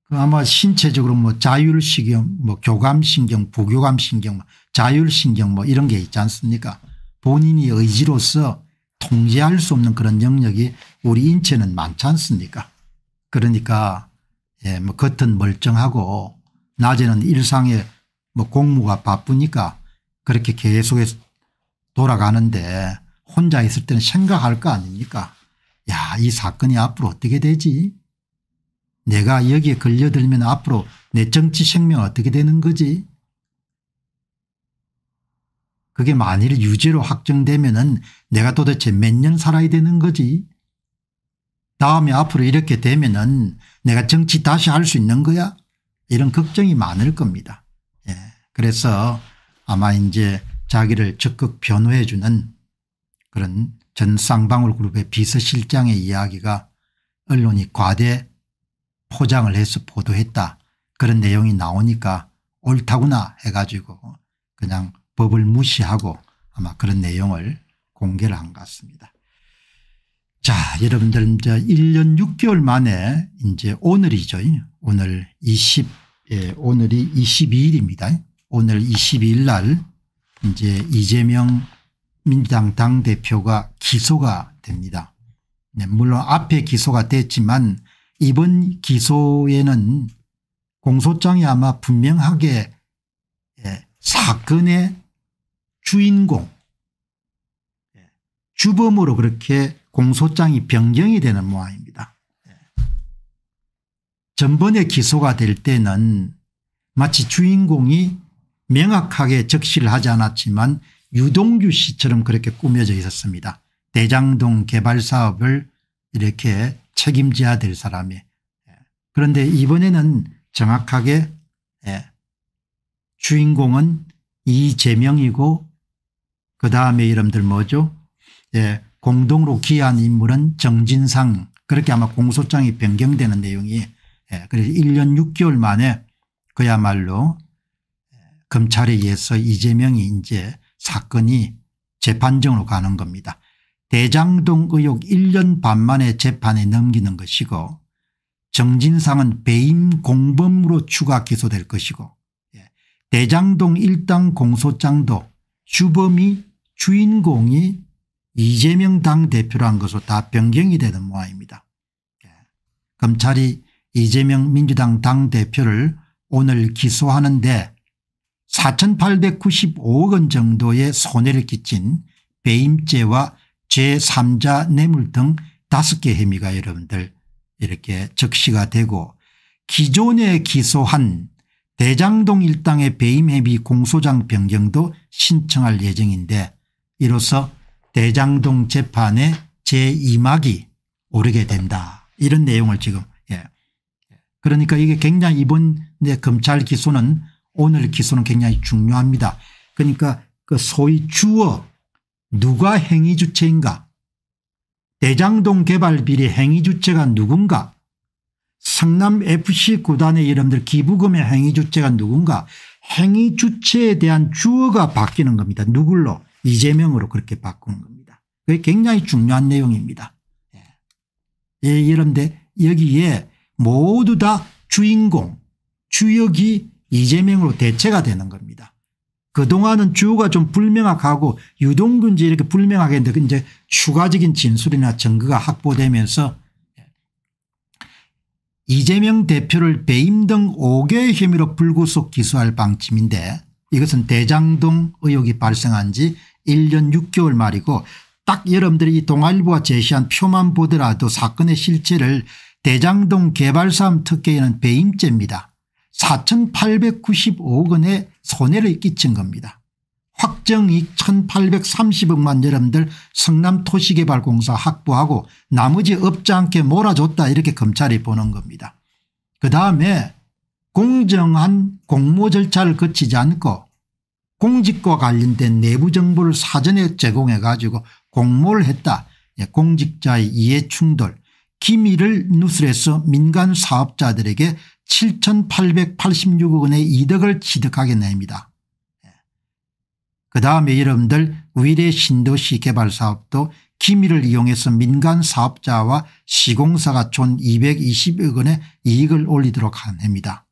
그 아마 신체적으로 뭐 자율신경 뭐 교감신경 부교감신경 자율신경 뭐 이런 게 있지 않습니까 본인이 의지로서 통제할 수 없는 그런 영역이 우리 인체는 많지 않습니까 그러니까 예, 뭐 겉은 멀쩡하고 낮에는 일상에 뭐 공무가 바쁘니까 그렇게 계속해서 돌아가는데 혼자 있을 때는 생각할 거 아닙니까 야이 사건이 앞으로 어떻게 되지 내가 여기에 걸려들면 앞으로 내 정치 생명 어떻게 되는 거지 그게 만일 유죄로 확정되면 은 내가 도대체 몇 년 살아야 되는 거지 다음에 앞으로 이렇게 되면 은 내가 정치 다시 할 수 있는 거야 이런 걱정이 많을 겁니다. 예. 그래서 아마 이제 자기를 적극 변호해 주는 그런 전 쌍방울 그룹의 비서실장의 이야기가 언론이 과대 포장을 해서 보도했다 그런 내용이 나오니까 옳다구나 해가지고 그냥 법을 무시하고 아마 그런 내용을 공개를 한 것 같습니다. 자 여러분들 이제 1년 6개월 만에 이제 오늘이죠. 오늘 20 예, 오늘이 22일입니다. 오늘 22일 날 이제 이재명 민주당 당대표가 기소가 됩니다. 네, 물론 앞에 기소가 됐지만 이번 기소에는 공소장이 아마 분명하게 예, 사건의 주인공 예, 주범으로 그렇게 공소장이 변경이 되는 모양입니다. 예. 전번에 기소가 될 때는 마치 주인공이 명확하게 적시를 하지 않았지만 유동규 씨처럼 그렇게 꾸며져 있었습니다. 대장동 개발 사업을 이렇게 책임져야 될 사람이 그런데 이번에는 정확하게 예, 주인공은 이재명이고 그 다음에 이름들 뭐죠 예, 공동으로 기한 인물은 정진상 그렇게 아마 공소장이 변경되는 내용이 예, 그래서 1년 6개월 만에 그야말로 검찰에 의해서 이재명이 이제 사건이 재판정으로 가는 겁니다. 대장동 의혹 1년 반 만에 재판에 넘기는 것이고 정진상은 배임 공범으로 추가 기소될 것이고 예, 대장동 일당 공소장도 주범이 주인공이 이재명 당대표란 것으로 다 변경이 되는 모양입니다. 예, 검찰이 이재명 민주당 당대표를 오늘 기소하는데 4,895억 원 정도의 손해를 끼친 배임죄와 제3자 뇌물 등5개 혐의가 여러분들 이렇게 적시가 되고 기존에 기소한 대장동 일당의 배임 혐의 공소장 변경도 신청할 예정인데 이로써 대장동 재판의 제2막이 오르게 된다 이런 내용을 지금 예. 그러니까 이게 굉장히 이번 검찰 기소는 오늘 기소는 굉장히 중요합니다. 그러니까 그 소위 주어 누가 행위 주체인가 대장동 개발 비리 행위 주체가 누군가 상남 FC 구단의 이름들 기부금의 행위 주체가 누군가 행위 주체에 대한 주어가 바뀌는 겁니다. 누굴로 이재명으로 그렇게 바꾼 겁니다. 그게 굉장히 중요한 내용입니다. 예, 이런데 여기에 모두 다 주인공 주역이 이재명으로 대체가 되는 겁니다. 그동안은 주가 좀 불명확하고 유동군지 이렇게 불명확했는데 그 이제 추가적인 진술이나 증거가 확보되면서 이재명 대표를 배임 등 5개의 혐의로 불구속 기소할 방침인데 이것은 대장동 의혹이 발생한 지 1년 6개월 말이고 딱 여러분들이 이 동아일보가 제시한 표만 보더라도 사건의 실체를 대장동 개발사업 특혜에는 배임죄입니다. 4,895억 원의 손해를 끼친 겁니다. 확정이익 1830억만 여러분들 성남토시개발공사 확보하고 나머지 없지 않게 몰아줬다 이렇게 검찰이 보는 겁니다. 그다음에 공정한 공모 절차를 거치지 않고 공직과 관련된 내부 정보를 사전에 제공해 가지고 공모를 했다. 예, 공직자의 이해충돌 기밀을 누설해서 민간 사업자들에게 7,886억 원의 이득을 취득하게 냅니다그 예. 다음에 여러분들 위례 신도시 개발 사업도 기밀을 이용해서 민간 사업자와 시공사가 총 220억 원의 이익을 올리도록 합니다.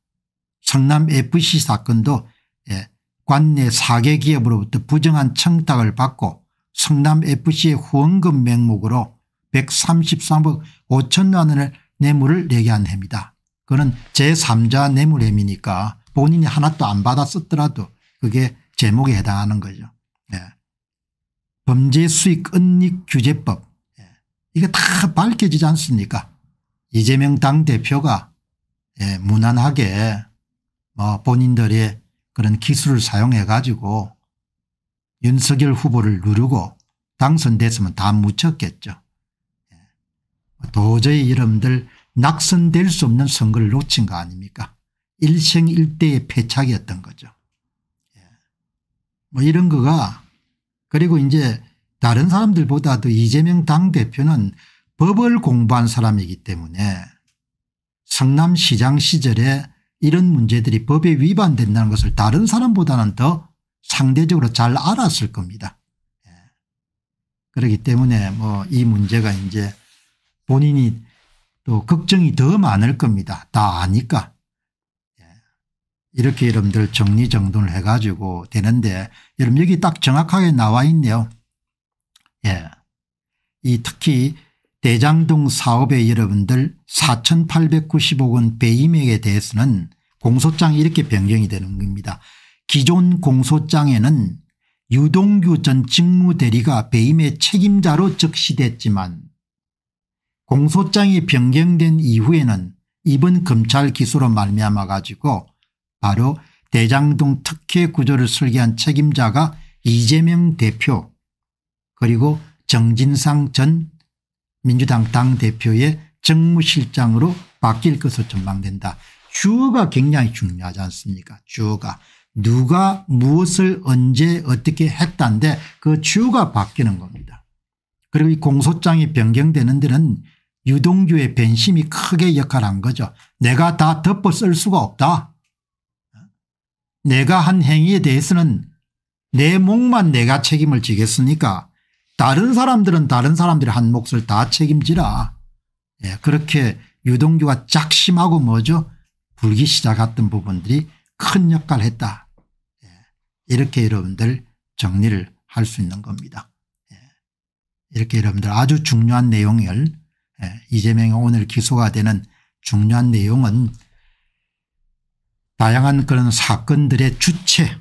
성남 FC 사건도 예, 관내 4개 기업으로부터 부정한 청탁을 받고 성남 FC의 후원금 명목으로 133억 5천만 원의 뇌물을 내게 한 해입니다. 그는 제3자 뇌물혐의니까 본인이 하나도 안 받았었더라도 그게 제목에 해당하는 거죠. 예. 범죄 수익 은닉 규제법 예. 이게 다 밝혀지지 않습니까 이재명 당대표가 예, 무난하게 뭐 본인들의 그런 기술을 사용해 가지고 윤석열 후보를 누르고 당선됐으면 다 묻혔겠죠. 예. 도저히 이름들 낙선될 수 없는 선거를 놓친 거 아닙니까 일생일대의 패착이었던 거죠. 예. 뭐 이런 거가 그리고 이제 다른 사람들보다도 이재명 당대표는 법을 공부한 사람이기 때문에 성남시장 시절에 이런 문제들이 법에 위반된다는 것을 다른 사람보다는 더 상대적으로 잘 알았을 겁니다. 예. 그렇기 때문에 뭐 이 문제가 이제 본인이 또 걱정이 더 많을 겁니다. 다 아니까. 예. 이렇게 여러분들 정리정돈을 해가지고 되는데 여러분 여기 딱 정확하게 나와 있네요. 예. 이 특히 대장동 사업의 여러분들 4895억 원 배임액에 대해서는 공소장이 이렇게 변경이 되는 겁니다. 기존 공소장에는 유동규 전 직무대리가 배임의 책임자로 적시됐지만 공소장이 변경된 이후에는 이번 검찰 기소로 말미암아 가지고 바로 대장동 특혜 구조를 설계한 책임자가 이재명 대표 그리고 정진상 전 민주당 당대표의 정무실장으로 바뀔 것으로 전망된다. 주어가 굉장히 중요하지 않습니까 주어가 누가 무엇을 언제 어떻게 했다는데 그 주어가 바뀌는 겁니다. 그리고 이 공소장이 변경되는 데는 유동규의 변심이 크게 역할한 거죠. 내가 다 덮어 쓸 수가 없다. 내가 한 행위에 대해서는 내몫만 내가 책임을 지겠으니까 다른 사람들은 다른 사람들이 한 몫을 다 책임지라. 예, 그렇게 유동규가 작심하고 뭐죠 불기 시작했던 부분들이 큰 역할을 했다. 예, 이렇게 여러분들 정리를 할 수 있는 겁니다. 예, 이렇게 여러분들 아주 중요한 내용을 예, 이재명이 오늘 기소가 되는 중요한 내용은 다양한 그런 사건들의 주체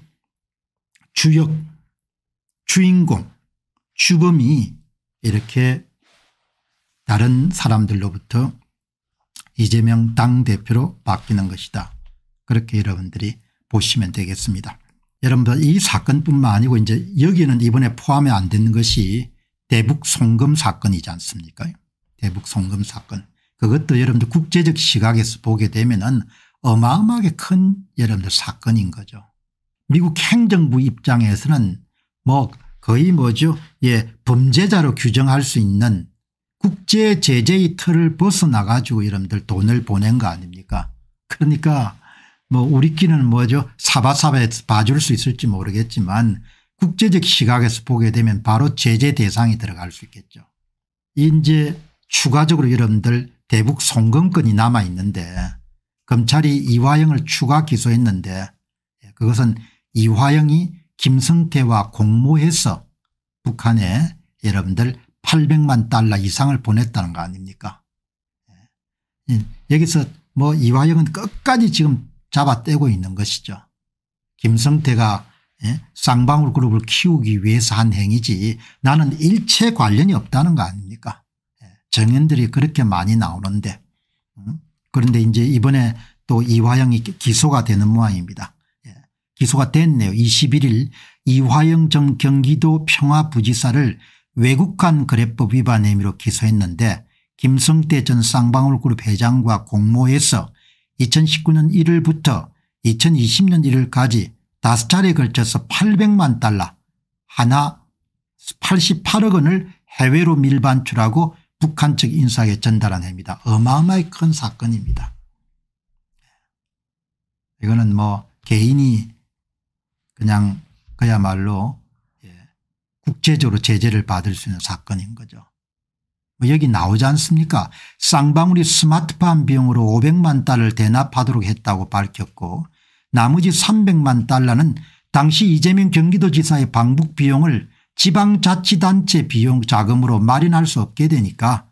주역 주인공 주범이 이렇게 다른 사람들로부터 이재명 당대표로 바뀌는 것이다. 그렇게 여러분들이 보시면 되겠습니다. 여러분들 이 사건뿐만 아니고 이제 여기는 이번에 포함이 안 되는 것이 대북 송금 사건이지 않습니까 대북 송금 사건 그것도 여러분들 국제적 시각에서 보게 되면 은 어마어마하게 큰 여러분들 사건인 거죠. 미국 행정부 입장에서는 뭐 거의 뭐죠 예 범죄자로 규정할 수 있는 국제 제재의 틀을 벗어나 가지고 여러분들 돈을 보낸 거 아닙니까 그러니까 뭐 우리끼리는 뭐죠 사바사바 봐줄 수 있을지 모르겠지만 국제적 시각에서 보게 되면 바로 제재 대상이 들어갈 수 있겠죠. 이제 추가적으로 여러분들 대북 송금권이 남아있는데 검찰이 이화영을 추가 기소했는데 예, 그것은 이화영이 김성태와 공모해서 북한에 여러분들 800만 달러 이상을 보냈다는 거 아닙니까 예. 여기서 뭐 이화영은 끝까지 지금 잡아떼고 있는 것이죠. 김성태가 예, 쌍방울 그룹을 키우기 위해서 한 행위지 나는 일체 관련이 없다는 거 아닙니까 정현들이 그렇게 많이 나오는데 그런데 이제 이번에 또 이화영이 기소가 되는 모양입니다. 예. 기소가 됐네요. 21일 이화영 전 경기도 평화부지사를 외국간 거래법 위반 혐의로 기소했는데 김성태 전 쌍방울그룹 회장과 공모해서 2019년 1월부터 2020년 1월까지 다섯 차례에 걸쳐서 800만 달러 하나 88억 원을 해외로 밀반출하고 북한 측 인사에 전달한 해입니다. 어마어마히 큰 사건입니다. 이거는 뭐 개인이 그냥 그야말로 예, 국제적으로 제재를 받을 수 있는 사건인 거죠. 뭐 여기 나오지 않습니까 쌍방울이 스마트팜 비용으로 500만 달러를 대납하도록 했다고 밝혔고 나머지 300만 달러는 당시 이재명 경기도지사의 방북 비용을 지방자치단체 비용 자금으로 마련할 수 없게 되니까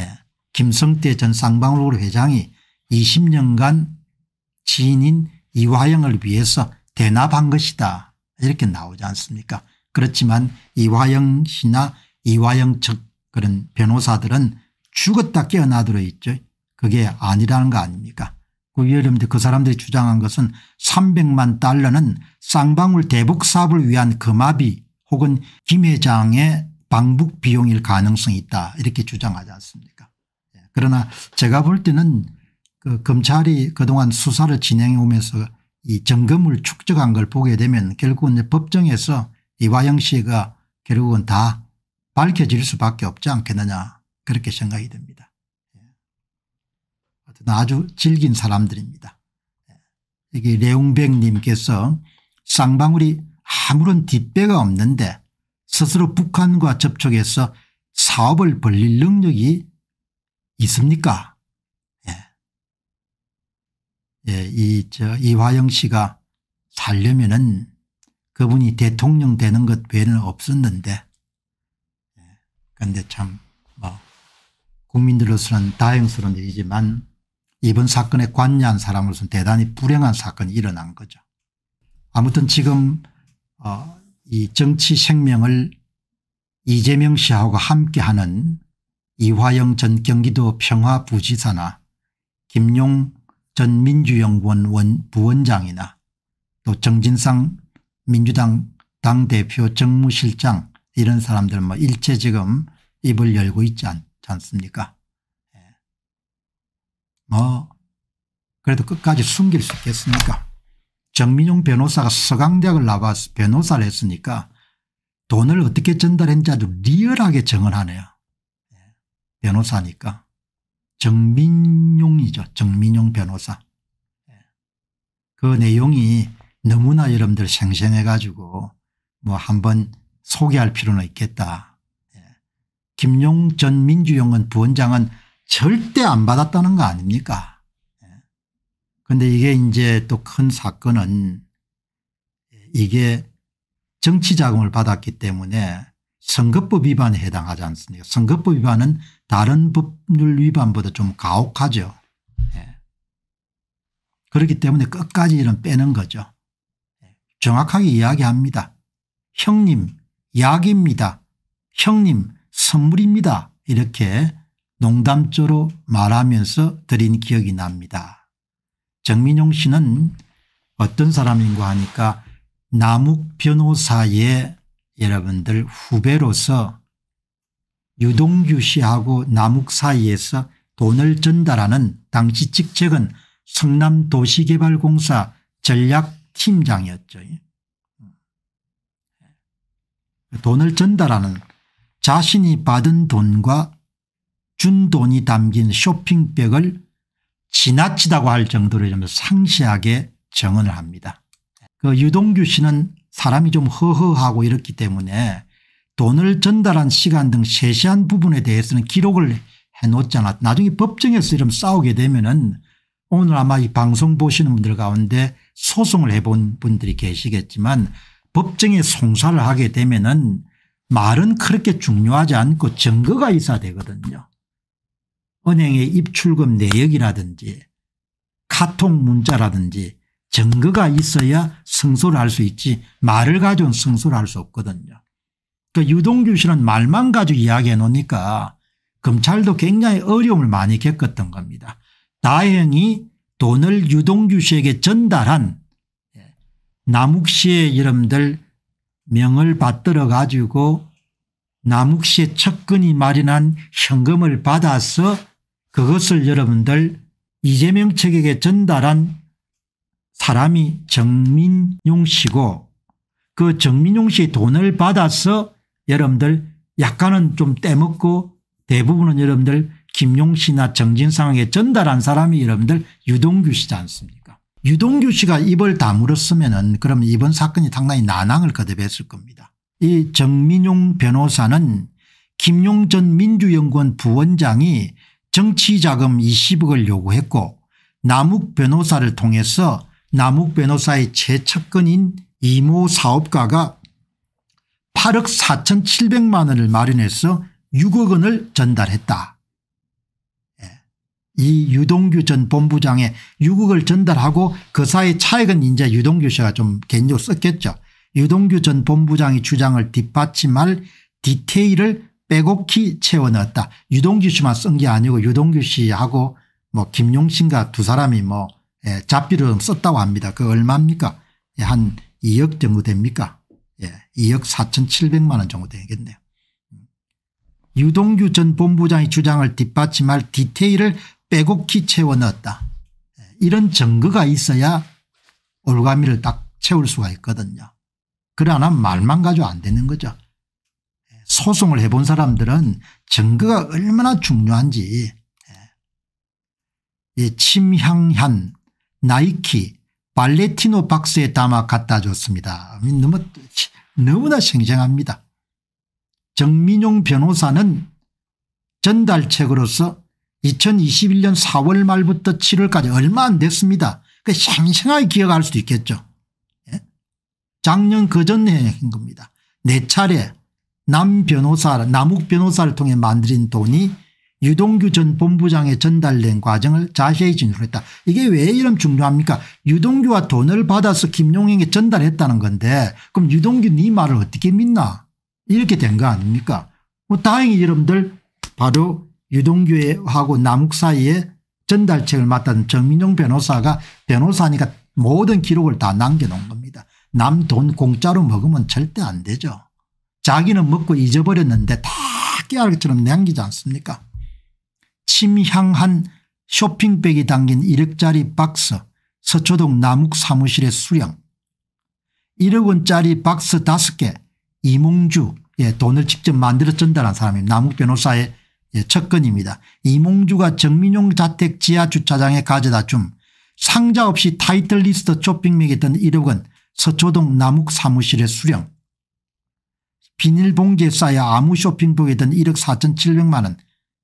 예. 김성태 전쌍방울그 회장이 20년간 지인인 이화영을 위해서 대납한 것이다 이렇게 나오지 않습니까 그렇지만 이화영 씨나 이화영 측 그런 변호사들은 죽었다 깨어나들어 있죠 그게 아니라는 거 아닙니까 그 여러분들 그 사람들이 주장한 것은 300만 달러는 쌍방울 대북 사업을 위한 금압이 혹은 김 회장의 방북 비용일 가능성이 있다 이렇게 주장하지 않습니까 예, 그러나 제가 볼 때는 그 검찰이 그동안 수사를 진행해 오면서 이 점검을 축적한 걸 보게 되면 결국은 법정에서 이화영 씨가 결국은 다 밝혀질 수밖에 없지 않겠느냐 그렇게 생각이 됩니다. 예. 아주 질긴 사람들입니다. 예. 이게 레웅백 님께서 쌍방울이 아무런 뒷배가 없는데 스스로 북한과 접촉해서 사업을 벌릴 능력이 있습니까? 예. 예 이, 저, 이화영 씨가 살려면은 그분이 대통령 되는 것 외에는 없었는데 예. 그데 참, 뭐, 국민들로서는 다행스러운 일이지만 이번 사건에 관여한 사람으로서는 대단히 불행한 사건이 일어난 거죠. 아무튼 지금 어, 이 정치 생명을 이재명 씨하고 함께하는 이화영 전 경기도 평화부지사나 김용 전 민주연구원 원 부원장이나 또 정진상 민주당 당대표 정무실장 이런 사람들 뭐일체 지금 입을 열고 있지 않, 않습니까 예. 뭐 그래도 끝까지 숨길 수 있겠습니까 정민용 변호사가 서강대학을 나와서 변호사를 했으니까 돈을 어떻게 전달했는지 아주 리얼하게 정을 하네요. 예. 변호사니까. 정민용이죠. 정민용 변호사. 예. 그 내용이 너무나 여러분들 생생해가지고 뭐 한번 소개할 필요는 있겠다. 예. 김용 전 민주연구원 부원장은 절대 안 받았다는 거 아닙니까? 그런데 이게 이제 또 큰 사건은 이게 정치 자금을 받았기 때문에 선거법 위반에 해당하지 않습니까 선거법 위반은 다른 법률 위반보다 좀 가혹하죠. 예. 그렇기 때문에 끝까지 이런 빼는 거죠. 예. 정확하게 이야기합니다. 형님 약입니다. 형님 선물입니다. 이렇게 농담조로 말하면서 드린 기억이 납니다. 정민용 씨는 어떤 사람인가 하니까 남욱 변호사의 여러분들 후배로서 유동규 씨하고 남욱 사이에서 돈을 전달하는 당시 직책은 성남도시개발공사 전략팀장이었죠. 돈을 전달하는 자신이 받은 돈과 준 돈이 담긴 쇼핑백을 지나치다고 할 정도로 좀 상세하게 정언을 합니다. 그 유동규 씨는 사람이 좀 허허하고 이렇기 때문에 돈을 전달한 시간 등 세세한 부분에 대해서는 기록을 해놓잖아. 나중에 법정에서 이런 싸우게 되면은 오늘 아마 이 방송 보시는 분들 가운데 소송을 해본 분들이 계시겠지만 법정에 송사를 하게 되면은 말은 그렇게 중요하지 않고 증거가 있어야 되거든요. 은행의 입출금 내역이라든지 카톡 문자라든지 증거가 있어야 승소를할 수 있지 말을 가지고는 성소를 할 수 없거든요. 그 유동규 씨는 말만 가지고 이야기해 놓으니까 검찰도 굉장히 어려움을 많이 겪었던 겁니다. 다행히 돈을 유동규 씨에게 전달한 예, 남욱 씨의 이름들 명을 받들어 가지고 남욱 씨의 측근이 마련한 현금을 받아서 그것을 여러분들 이재명 측에게 전달한 사람이 정민용 씨고 그 정민용 씨의 돈을 받아서 여러분들 약간은 좀 떼먹고 대부분은 여러분들 김용 씨나 정진상에게 전달한 사람이 여러분들 유동규 씨지 않습니까 유동규 씨가 입을 다물었으면 은 그럼 이번 사건이 상당히 난항을 거듭했을 겁니다. 이 정민용 변호사는 김용 전 민주연구원 부원장이 정치자금 20억을 요구했고 남욱 변호사를 통해서 남욱 변호사의 최측근인 이모 사업가가 8억 4,700만 원을 마련해서 6억 원을 전달했다. 예. 이 유동규 전 본부장의 6억을 전달하고 그 사이 차액은 이제 유동규 씨가 좀 개인적으로 썼겠죠. 유동규 전 본부장의 주장을 뒷받침할 디테일을 빼곡히 채워넣었다. 유동규 씨만 쓴 게 아니고 유동규 씨하고 뭐 김용신과 두 사람이 뭐 예, 잡비를 썼다고 합니다. 그 얼마입니까? 예, 한 2억 정도 됩니까? 예, 2억 4,700만 원 정도 되겠네요. 유동규 전본부장이 주장을 뒷받침할 디테일을 빼곡히 채워넣었다. 예, 이런 증거가 있어야 올가미를 딱 채울 수가 있거든요. 그러나 말만 가지고 안 되는 거죠. 소송을 해본 사람들은 증거가 얼마나 중요한지 예, 예 침향한 나이키 발레티노 박스에 담아 갖다 줬습니다. 너무, 너무나 생생합니다. 정민용 변호사는 전달책으로서 2021년 4월 말부터 7월까지 얼마 안 됐습니다. 그그러니 생생하게 기억할 수도 있겠죠. 예? 작년 그 전에 한 겁니다. 네 차례 남 변호사 남욱 변호사를 통해 만들인 돈이 유동규 전 본부장에 전달된 과정을 자세히 진술했다. 이게 왜 이런 중요합니까 유동규와 돈을 받아서 김용행에 전달했다는 건데 그럼 유동규 네 말을 어떻게 믿나 이렇게 된 거 아닙니까 뭐 다행히 여러분들 바로 유동규하고 남욱 사이에 전달책을 맡았던 정민용 변호사가 변호사니까 모든 기록을 다 남겨놓은 겁니다. 남 돈 공짜로 먹으면 절대 안 되죠. 자기는 먹고 잊어버렸는데 다 깨알 것처럼 남기지 않습니까 침향한 쇼핑백이 담긴 1억짜리 박스 서초동 남욱 사무실의 수령 1억 원짜리 박스 5개 이몽주 예, 돈을 직접 만들어 전달한 사람이 남욱 변호사의 예, 첫건입니다. 이몽주가 정민용 자택 지하주차장에 가져다 줌 상자 없이 타이틀리스트 쇼핑맥이던 1억 원 서초동 남욱 사무실의 수령 비닐봉지에 쌓여 아무 쇼핑북이든 1억 4,700만 원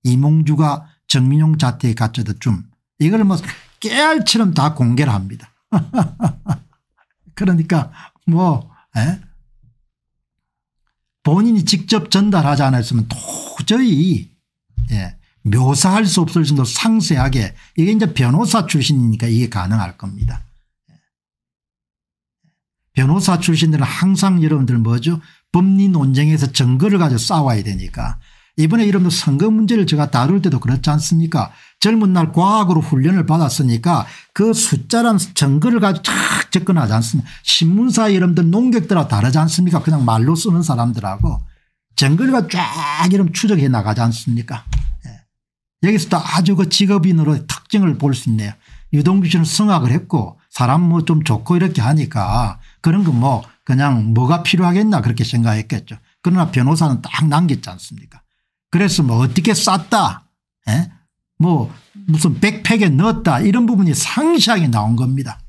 이몽주가 정민용 자택에 갇혀도 좀 이걸 뭐 깨알처럼 다 공개를 합니다. 그러니까 뭐 에? 예? 본인이 직접 전달하지 않았으면 도저히 예, 묘사할 수 없을 정도로 상세하게 이게 이제 변호사 출신이니까 이게 가능할 겁니다. 예. 변호사 출신들은 항상 여러분들 뭐죠 법리 논쟁에서 증거를 가지고 싸워야 되니까 이번에 이런 선거 문제를 제가 다룰 때도 그렇지 않습니까 젊은 날 과학으로 훈련을 받았으니까 그 숫자란 증거를 가지고 착 접근하지 않습니까 신문사 이름들 농객들하고 다르지 않습니까 그냥 말로 쓰는 사람들하고 증거를 가지고 쫙 이름 추적해 나가지 않습니까 예. 여기서도 아주 그 직업인으로 특징을 볼 수 있네요 유동규 씨는 성악을 했고 사람 뭐 좀 좋고 이렇게 하니까 그런 거뭐 그냥 뭐가 필요하겠나 그렇게 생각했겠죠. 그러나 변호사는 딱 남겼지 않습니까 그래서 뭐 어떻게 쌌다 에? 예? 뭐 무슨 백팩에 넣었다 이런 부분이 상시하게 나온 겁니다.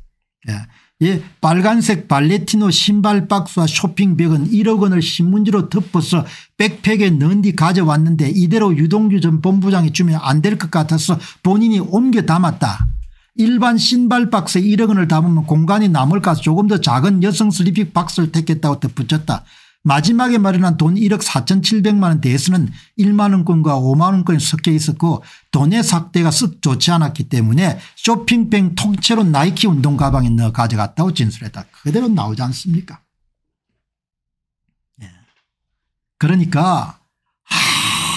예. 예. 빨간색 발레티노 신발 박스와 쇼핑백은 1억 원을 신문지로 덮어서 백팩에 넣은 뒤 가져왔는데 이대로 유동규 전 본부장이 주면 안 될 것 같아서 본인이 옮겨 담았다. 일반 신발 박스에 1억 원을 담으면 공간이 남을까 조금 더 작은 여성 슬리핑 박스를 택했다고 덧붙였다. 마지막에 마련한 돈 1억 4,700만 원 대에서는 1만 원권과 5만 원권이 섞여 있었고 돈의 삭대가 쓱 좋지 않았기 때문에 쇼핑백 통째로 나이키 운동 가방에 넣어 가져갔다고 진술했다. 그대로 나오지 않습니까? 예. 그러니까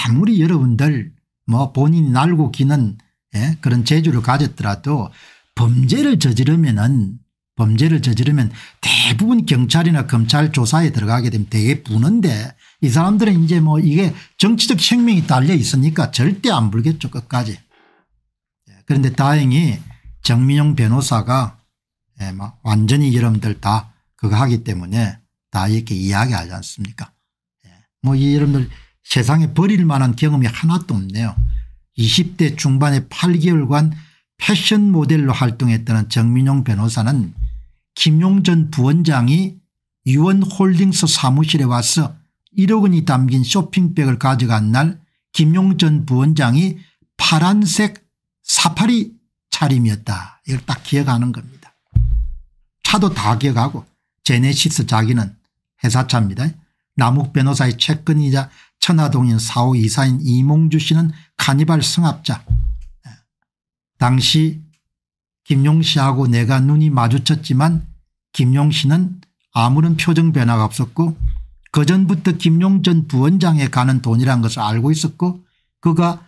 아무리 여러분들 뭐 본인이 날고 기는 예? 그런 재주를 가졌더라도 범죄를 저지르면은 범죄를 저지르면 대부분 경찰이나 검찰 조사에 들어가게 되면 되게 부는데 이 사람들은 이제 뭐 이게 정치적 생명이 달려 있으니까 절대 안 불겠죠 끝까지. 예, 그런데 다행히 정민용 변호사가 예, 막 뭐 완전히 여러분들 다 그거 하기 때문에 다 이렇게 이야기하지 않습니까 예. 뭐 여러분들 세상에 버릴 만한 경험이 하나도 없네요. 20대 중반의 8개월간 패션 모델로 활동했다는 정민용 변호사는 김용 전 부원장이 유원홀딩스 사무실에 와서 1억 원이 담긴 쇼핑백을 가져간 날 김용 전 부원장이 파란색 사파리 차림이었다. 이걸 딱 기억하는 겁니다. 차도 다 기억하고 제네시스 자기는 회사차입니다. 남욱 변호사의 채권이자 천화동인 사호 이사인 이몽주 씨는 카니발 승합자 예. 당시 김용 씨하고 내가 눈이 마주쳤지만 김용 씨는 아무런 표정 변화가 없었고 그전부터 김용 전 부원장에 가는 돈이란 것을 알고 있었고 그가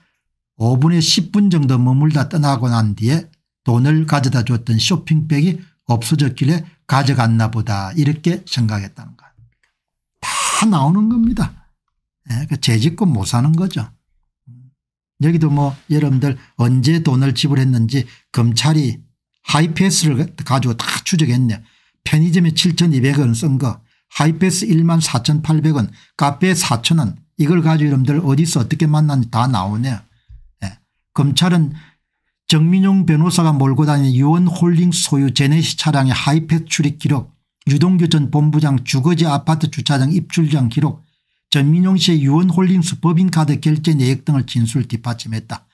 5분에 10분 정도 머물다 떠나고 난 뒤에 돈을 가져다 줬던 쇼핑백이 없어졌길래 가져갔나 보다 이렇게 생각했다는 거다 나오는 겁니다. 예, 그 재직권 못 사는 거죠. 여기도 뭐 여러분들 언제 돈을 지불했는지 검찰이 하이패스를 가지고 다 추적했네. 편의점에 7,200원 쓴 거, 하이패스 14,800원, 카페 4,000원 이걸 가지고 여러분들 어디서 어떻게 만났는지 다 나오네. 예. 검찰은 정민용 변호사가 몰고 다니는 유원홀딩 소유 제네시 차량의 하이패스 출입 기록, 유동규 전 본부장 주거지 아파트 주차장 입출장 기록, 전민용 씨의 유언홀딩스 법인카드 결제 내역 등을 진술 뒷받침했다.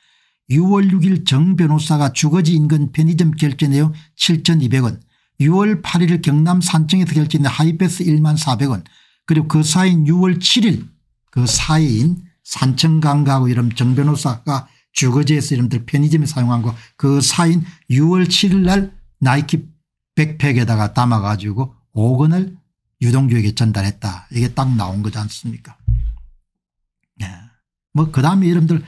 6월 6일 정 변호사가 주거지 인근 편의점 결제 내역 7,200원 6월 8일 경남 산청에서 결제된 하이패스 1만 400원 그리고 그 사이인 6월 7일 그 사이인 산청강가하고 이름 정 변호사가 주거지에서 이름들 편의점에 사용한 거 그 사인 6월 7일 날 나이키 백팩에다가 담아가지고 5원을 유동규에게 전달했다. 이게 딱 나온 거지 않습니까? 네. 뭐그 다음에 여러분들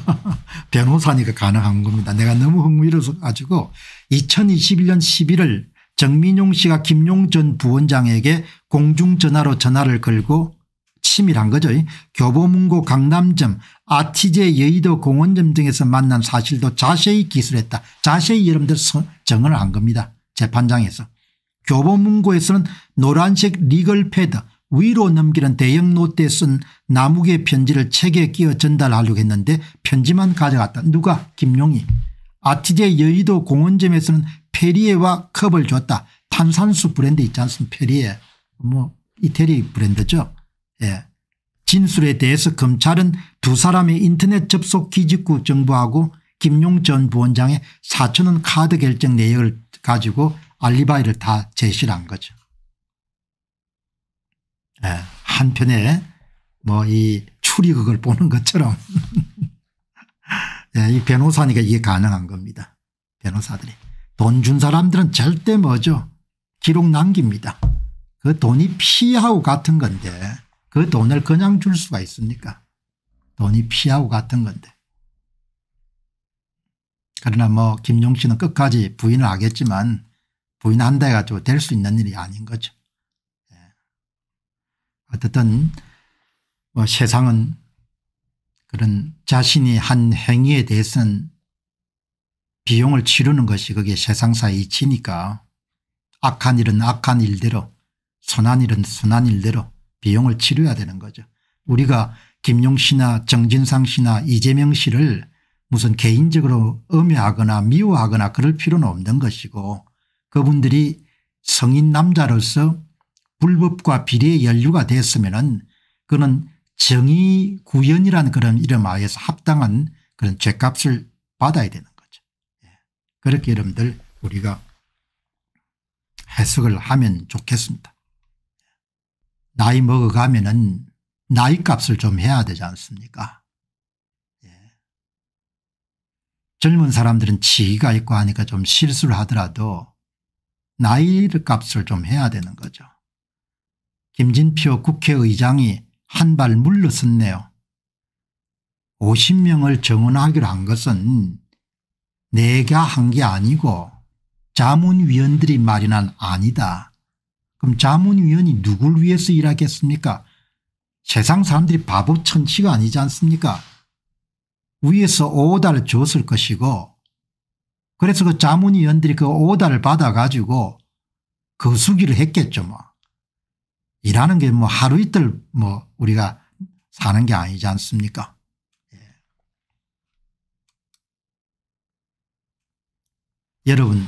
변호사니까 가능한 겁니다. 내가 너무 흥미로워서 가지고 2021년 11월 정민용 씨가 김용 전 부원장에게 공중전화로 전화를 걸고 침밀한 거죠. 교보문고 강남점 아티제 여의도 공원점 등에서 만난 사실도 자세히 기술했다. 자세히 여러분들 정을한 겁니다. 재판장에서. 교보문고에서는 노란색 리걸패드 위로 넘기는 대형 노트에 쓴 나무개 편지를 책에 끼워 전달하려고 했는데 편지만 가져갔다. 누가? 김용희. 아티제 여의도 공원점에서는 페리에와 컵을 줬다. 탄산수 브랜드 있지 않습니까? 페리에. 뭐 이태리 브랜드죠. 예. 진술에 대해서 검찰은 두 사람의 인터넷 접속 기지구 정보하고 김용 전 부원장의 4천원 카드 결정 내역을 가지고 알리바이를 다 제시를 한 거죠. 네. 한편에 뭐이 추리극을 보는 것처럼 네. 이 변호사니까 이게 가능한 겁니다. 변호사들이. 돈 준 사람들은 절대 뭐죠. 기록 남깁니다. 그 돈이 피하고 같은 건데 그 돈을 그냥 줄 수가 있습니까 돈이 피하고 같은 건데 그러나 뭐 김용 씨는 끝까지 부인을 하겠지만 부인한다 해가지고 될 수 있는 일이 아닌 거죠. 예. 어쨌든 뭐 세상은 그런 자신이 한 행위에 대해서는 비용을 치르는 것이 그게 세상사의 이치니까 악한 일은 악한 일대로 선한 일은 선한 일대로 비용을 치러야 되는 거죠. 우리가 김용 씨나 정진상 씨나 이재명 씨를 무슨 개인적으로 음해하거나 미워하거나 그럴 필요는 없는 것이고 그분들이 성인 남자로서 불법과 비리의 연류가 됐으면 그는 정의구현이라는 그런 이름 하에서 합당한 그런 죄값을 받아야 되는 거죠. 예. 그렇게 여러분들 우리가 해석을 하면 좋겠습니다. 나이 먹어가면 은 나이 값을 좀 해야 되지 않습니까 예. 젊은 사람들은 지위가 있고 하니까 좀 실수를 하더라도 나이 값을 좀 해야 되는 거죠. 김진표 국회의장이 한 발 물러섰네요. 50명을 정원하기로 한 것은 내가 한 게 아니고 자문위원들이 말이난 아니다. 그럼 자문위원이 누굴 위해서 일하겠습니까? 세상 사람들이 바보 천치가 아니지 않습니까? 위에서 오달 줬을 것이고 그래서 그 자문위원들이 그 오다를 받아가지고 그수기를 했겠죠 뭐. 일하는 게 뭐 하루 이틀 뭐 우리가 사는 게 아니지 않습니까? 예. 여러분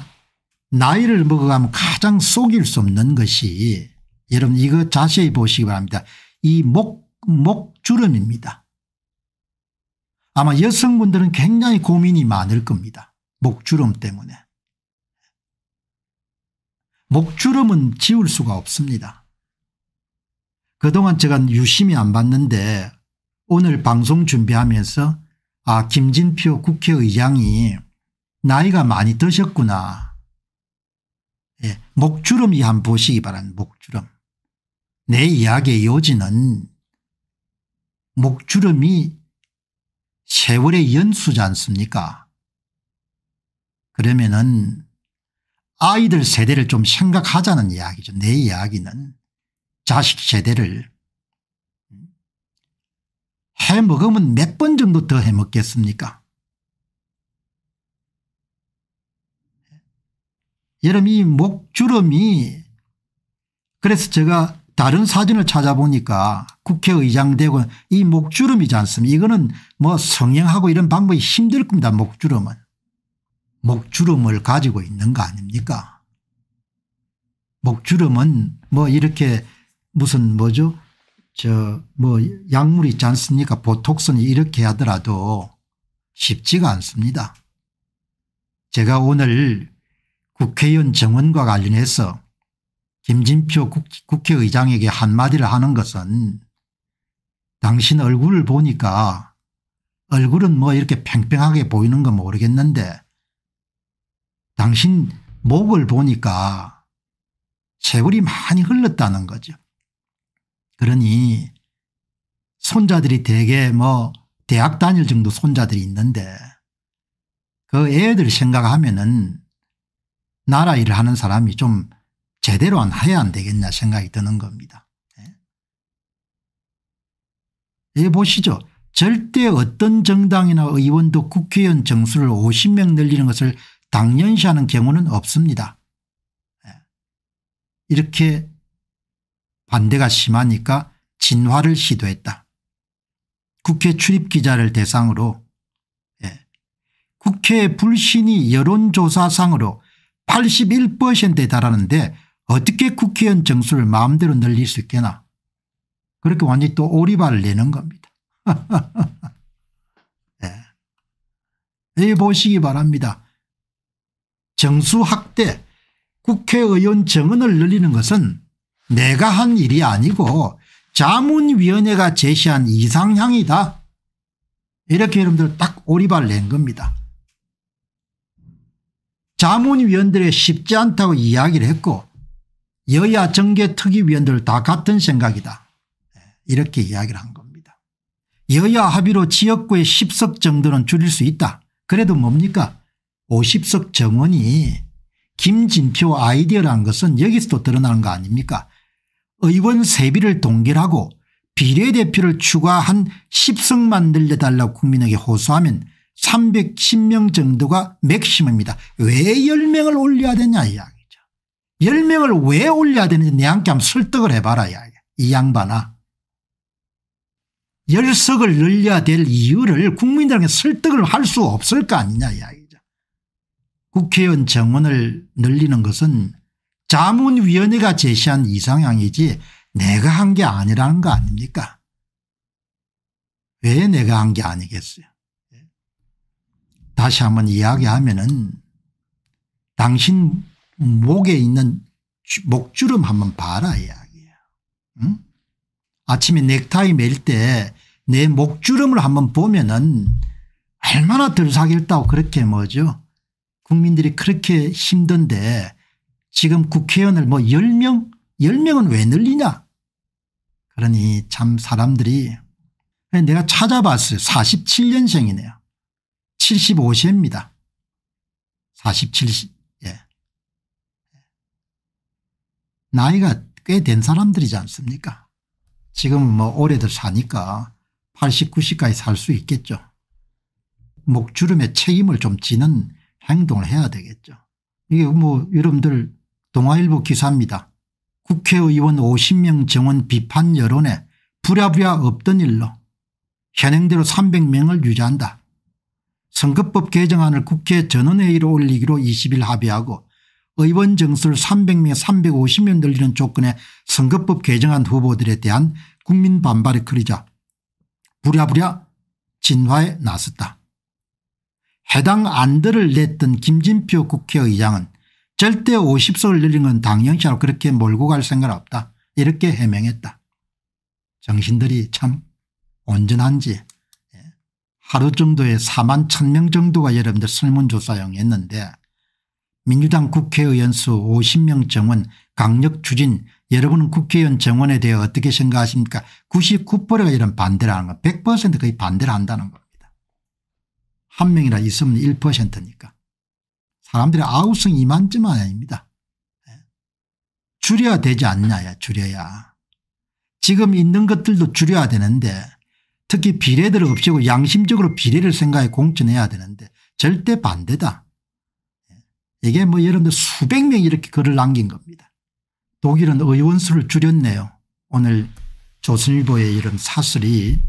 나이를 먹어가면 가장 속일 수 없는 것이 여러분 이거 자세히 보시기 바랍니다. 이 목, 목주름입니다. 아마 여성분들은 굉장히 고민이 많을 겁니다. 목주름 때문에. 목주름은 지울 수가 없습니다. 그동안 제가 유심히 안 봤는데 오늘 방송 준비하면서 아 김진표 국회의장이 나이가 많이 드셨구나. 예, 목주름이 한 보시기 바란 목주름. 내 이야기의 요지는 목주름이 세월의 연수지 않습니까 그러면은 아이들 세대를 좀 생각하자는 이야기죠. 내 이야기는 자식 세대를 해먹으면 몇 번 정도 더 해먹겠습니까 여러분 이 목주름이 그래서 제가 다른 사진을 찾아보니까 국회의장 되고 이 목주름이지 않습니까 이거는 뭐 성형하고 이런 방법이 힘들 겁니다 목주름은 목주름을 가지고 있는 거 아닙니까 목주름은 뭐 이렇게 무슨 뭐죠 저 뭐 약물 있지 않습니까 보톡스는 이렇게 하더라도 쉽지가 않습니다. 제가 오늘 국회의원 정원과 관련해서 김진표 국회의장에게 한마디를 하는 것은 당신 얼굴을 보니까 얼굴은 뭐 이렇게 팽팽하게 보이는 건 모르겠는데 당신 목을 보니까 세월이 많이 흘렀다는 거죠. 그러니 손자들이 대개 뭐 대학 다닐 정도 손자들이 있는데 그 애들 생각하면은 나라 일을 하는 사람이 좀 제대로 안 해야 안 되겠냐 생각이 드는 겁니다. 예, 보시죠. 절대 어떤 정당이나 의원도 국회의원 정수를 50명 늘리는 것을 당연시하는 경우는 없습니다. 예. 이렇게 반대가 심하니까 진화를 시도했다. 국회 출입 기자를 대상으로 예. 국회 불신이 여론조사상으로 81%에 달하는데 어떻게 국회의원 정수를 마음대로 늘릴 수 있겠나 그렇게 완전히 또 오리발을 내는 겁니다. 네. 보시기 바랍니다. 정수 확대 국회의원 정원을 늘리는 것은 내가 한 일이 아니고 자문위원회가 제시한 이상향이다. 이렇게 여러분들 딱 오리발 낸 겁니다. 자문위원들의 쉽지 않다고 이야기를 했고 여야 정계특위위원들 다 같은 생각이다. 이렇게 이야기를 한 겁니다. 여야 합의로 지역구의 10석 정도는 줄일 수 있다. 그래도 뭡니까 50석 정원이 김진표 아이디어라는 것은 여기서도 드러나는 거 아닙니까 의원 세비를 동결하고 비례대표를 추가한 10석 만들려달라고 국민에게 호소하면 310명 정도가 맥심입니다. 왜 10명을 올려야 되냐 이야기죠. 10명을 왜 올려야 되는지 내한테 한번 설득을 해봐라 이야기. 이 양반아. 10석을 늘려야 될 이유를 국민들에게 설득을 할 수 없을 거 아니냐 이야기. 국회의원 정원을 늘리는 것은 자문위원회가 제시한 이상향이지 내가 한 게 아니라는 거 아닙니까 왜 내가 한 게 아니겠어요 다시 한 번 이야기하면 은 당신 목에 있는 목주름 한 번 봐라 이야기야 응? 아침에 넥타이 맬 때 내 목주름을 한번 보면 은 얼마나 들삭일다고 그렇게 뭐죠 국민들이 그렇게 힘든데 지금 국회의원을 뭐 10명 10명은 왜 늘리냐 그러니 참 사람들이 내가 찾아봤어요. 47년생이네요. 75세입니다. 47세 예. 나이가 꽤 된 사람들이지 않습니까 지금 뭐 오래들 사니까 80 90까지 살 수 있겠죠. 목주름에 책임을 좀 지는 행동을 해야 되겠죠. 이게 뭐 여러분들 동아일보 기사입니다. 국회의원 50명 정원 비판 여론에 부랴부랴 없던 일로 현행대로 300명을 유지한다. 선거법 개정안을 국회 전원회의로 올리기로 20일 합의하고 의원 정수를 300명 350명 늘리는 조건에 선거법 개정안 후보들에 대한 국민 반발이 크리자 부랴부랴 진화에 나섰다. 해당 안들을 냈던 김진표 국회의장은 절대 50석을 늘린 건 당연시하고 그렇게 몰고 갈 생각 없다. 이렇게 해명했다. 정신들이 참 온전한지 예, 하루 정도에 4만 1000명 정도가 여러분들 설문조사용 했는데 민주당 국회의원 수 50명 정원 강력 추진 여러분은 국회의원 정원에 대해 어떻게 생각하십니까 99%가 이런 반대를 하는 거100% 거의 반대를 한다는 거한 명이나 있으면 1%니까. 사람들의 아우성 이만쯤 아닙니다. 예. 줄여야 되지 않냐야 줄여야. 지금 있는 것들도 줄여야 되는데 특히 비례들을 없애고 양심적으로 비례를 생각해 공천해야 되는데 절대 반대다. 예. 이게 뭐 여러분들 수백 명 이렇게 이 글을 남긴 겁니다. 독일은 의원 수를 줄였네요. 오늘 조선일보의 이런 사슬이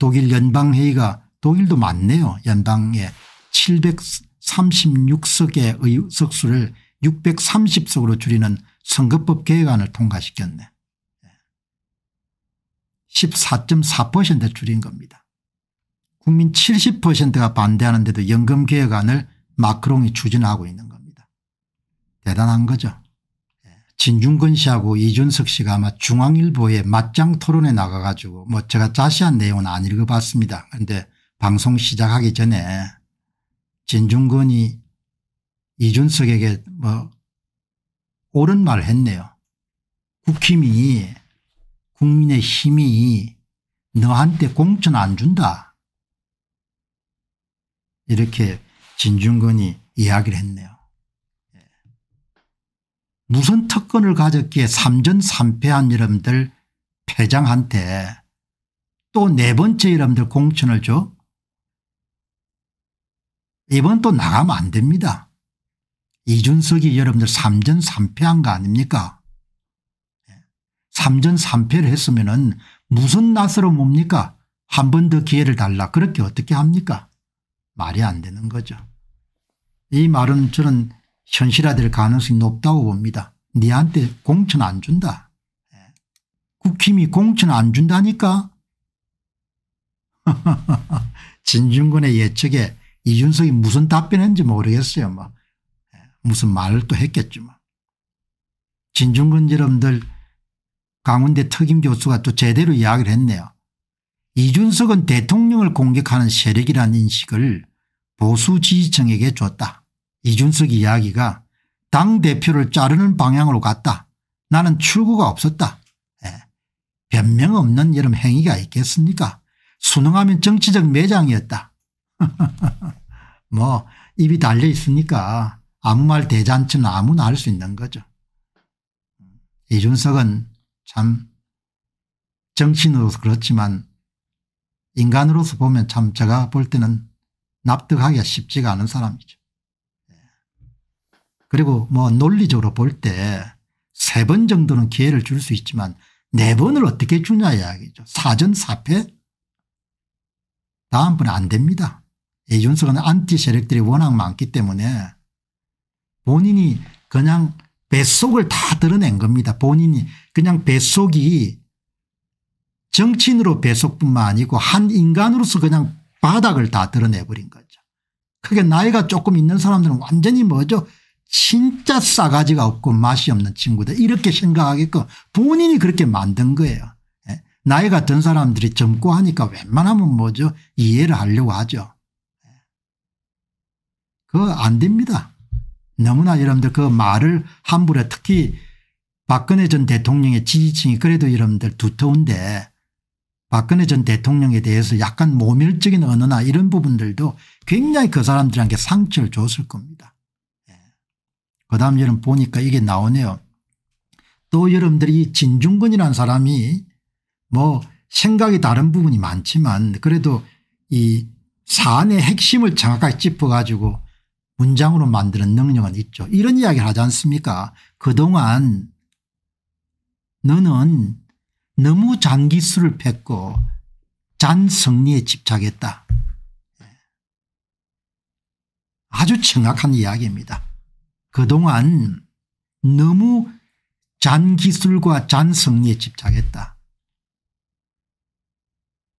독일 연방회의가 독일도 많네요. 연방에 736석의 의석수를 630석으로 줄이는 선거법 개혁안을 통과시켰네. 14.4% 줄인 겁니다. 국민 70%가 반대하는데도 연금 개혁안을 마크롱이 추진하고 있는 겁니다. 대단한 거죠. 예, 진중근 씨하고 이준석 씨가 아마 중앙일보에 맞짱 토론에 나가가지고 뭐 제가 자세한 내용은 안 읽어봤습니다. 그런데 방송 시작하기 전에 진중근이 이준석에게 뭐 옳은 말 했네요. 국힘이 국민의 힘이 너한테 공천 안 준다. 이렇게 진중근이 이야기를 했네요. 예. 무슨 특권을 가졌기에 3전 3패한 여러분들 패장한테 또 네 번째 여러분들 공천을 줘? 이번 또 나가면 안 됩니다. 이준석이 여러분들 3전 3패한 거 아닙니까? 3전 예. 3패를 했으면 은 무슨 낯으로 뭡니까? 한 번 더 기회를 달라 그렇게 어떻게 합니까? 말이 안 되는 거죠. 이 말은 저는 현실화될 가능성이 높다고 봅니다. 니한테 공천 안 준다. 예. 국힘이 공천 안 준다니까. 진중권의 예측에 이준석이 무슨 답변했는지 모르겠어요. 뭐. 예, 무슨 말을 또 했겠지만. 진중근 여러분들 강원대 특임 교수가 또 제대로 이야기를 했네요. 이준석은 대통령을 공격하는 세력이라는 인식을 보수 지지층에게 줬다. 이준석 이야기가 당대표를 자르는 방향으로 갔다. 나는 출구가 없었다. 예. 변명 없는 이런 행위가 있겠습니까? 수능하면 정치적 매장이었다. 뭐 입이 달려 있으니까 아무 말 대잔치는 아무나 할 수 있는 거죠. 이준석은 참 정치인으로서 그렇지만 인간으로서 보면 참 제가 볼 때는 납득하기가 쉽지가 않은 사람이죠. 예. 그리고 뭐 논리적으로 볼 때 세 번 정도는 기회를 줄 수 있지만 네 번을 어떻게 주냐 이야기죠. 사전 사패 다음번에 안 됩니다. 이준석은 예, 안티 세력들이 워낙 많기 때문에 본인이 그냥 뱃속을 다 드러낸 겁니다. 본인이 그냥 뱃속이 정치인으로 배속뿐만 아니고 한 인간으로서 그냥 바닥을 다 드러내버린 거죠. 그게 나이가 조금 있는 사람들은 완전히 뭐죠 진짜 싸가지가 없고 맛이 없는 친구들 이렇게 생각하게끔 본인이 그렇게 만든 거예요. 예, 나이가 든 사람들이 젊고 하니까 웬만하면 뭐죠 이해를 하려고 하죠. 그안 됩니다. 너무나 여러분들 그 말을 함부로 특히 박근혜 전 대통령의 지지층이 그래도 여러분들 두터운데 박근혜 전 대통령에 대해서 약간 모멸적인 언어나 이런 부분들도 굉장히 그 사람들한테 상처를 줬을 겁니다. 예. 그 다음 여러분 보니까 이게 나오네요. 또 여러분들이 진중근이라는 사람이 뭐 생각이 다른 부분이 많지만 그래도 이 사안의 핵심을 정확하게 짚어가지고 문장으로 만드는 능력은 있죠. 이런 이야기를 하지 않습니까 그동안 너는 너무 잔기술을 폈고 잔성리에 집착했다. 아주 정확한 이야기입니다. 그동안 너무 잔기술과 잔성리에 집착했다.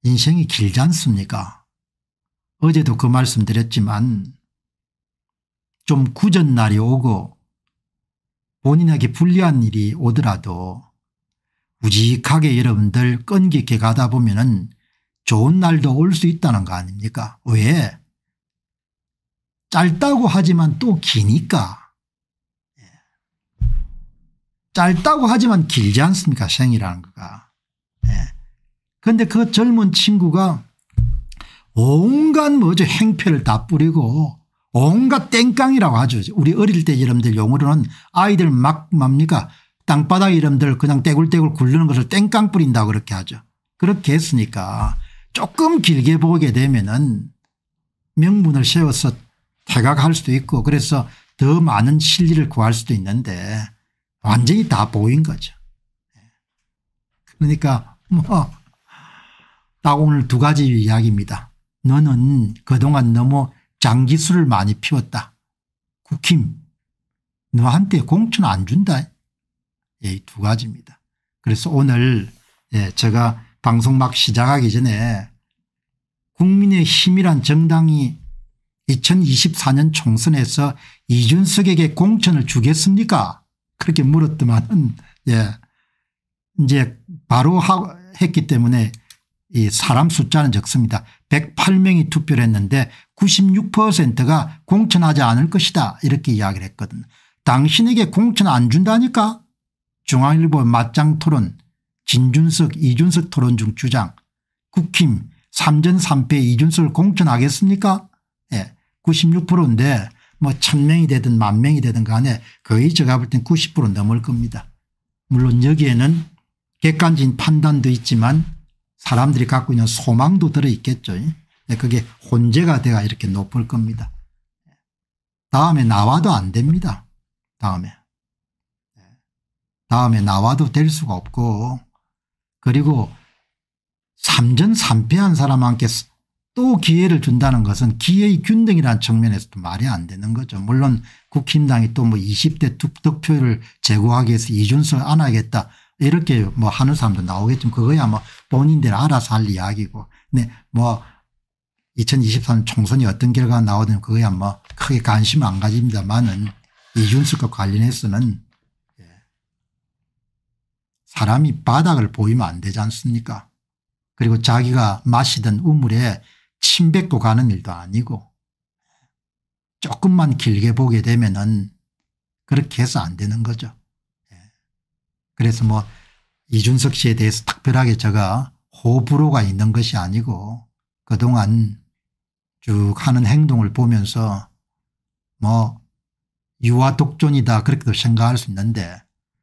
인생이 길지 않습니까 어제도 그 말씀 드렸지만 좀 굳은 날이 오고 본인에게 불리한 일이 오더라도 우직하게 여러분들 끈기있게 가다 보면 은 좋은 날도 올 수 있다는 거 아닙니까 왜 짧다고 하지만 또 기니까 예. 짧다고 하지만 길지 않습니까 생이라는 거가 그런데 예. 그 젊은 친구가 온갖 뭐죠 행패를 다 뿌리고 온갖 땡깡이라고 하죠. 우리 어릴 때 이름들 용어로는 아이들 막 뭡니까 땅바닥 이름들 그냥 떼굴떼굴 굴르는 것을 땡깡 뿌린다 그렇게 하죠. 그렇게 했으니까 조금 길게 보게 되면은 명분을 세워서 태각할 수도 있고 그래서 더 많은 실리를 구할 수도 있는데 완전히 다 보인 거죠. 그러니까 뭐딱 오늘 두 가지 이야기입니다. 너는 그동안 너무 장기술을 많이 피웠다. 국힘 너한테 공천 안 준다. 예, 두 가지입니다. 그래서 오늘 예, 제가 방송 막 시작하기 전에 국민의 힘이란 정당이 2024년 총선에서 이준석에게 공천을 주겠습니까 그렇게 물었더만 예, 이제 바로 하, 했기 때문에 이 사람 숫자는 적습니다. 108명이 투표를 했는데 96%가 공천하지 않을 것이다 이렇게 이야기를 했거든. 당신에게 공천 안 준다니까 중앙일보 맞짱 토론 진준석 이준석 토론 중 주장 국힘 3전 3패 이준석을 공천하겠습니까 예, 96%인데 뭐1 0 0 0명이 되든 만명이 되든 간에 거의 제가 볼 땐 90% 넘을 겁니다. 물론 여기에는 객관적인 판단도 있지만 사람들이 갖고 있는 소망도 들어있겠죠. 예, 그게 혼재가 돼가 이렇게 높을 겁니다. 다음에 나와도 안 됩니다. 다음에. 예. 다음에 나와도 될 수가 없고 그리고 3전 3패한 사람한테 또 기회를 준다는 것은 기회의 균등이라는 측면에서도 말이 안 되는 거죠. 물론 국힘당이 또 뭐 20대 득표를 제고하기 위해서 이준석 안 하겠다. 이렇게 뭐 하는 사람도 나오겠지만 그거야 뭐 본인들 알아서 할 이야기고 근뭐 2023년 총선이 어떤 결과가 나오든 그거야 뭐 크게 관심 안 가집니다만은 이준석과 관련해서는 예. 사람이 바닥을 보이면 안 되지 않습니까 그리고 자기가 마시던 우물에 침 뱉고 가는 일도 아니고 조금만 길게 보게 되면은 그렇게 해서 안 되는 거죠. 그래서 뭐 이준석 씨에 대해서 특별하게 제가 호불호가 있는 것이 아니고 그동안 쭉 하는 행동을 보면서 뭐 유아 독존이다 그렇게도 생각할 수 있는데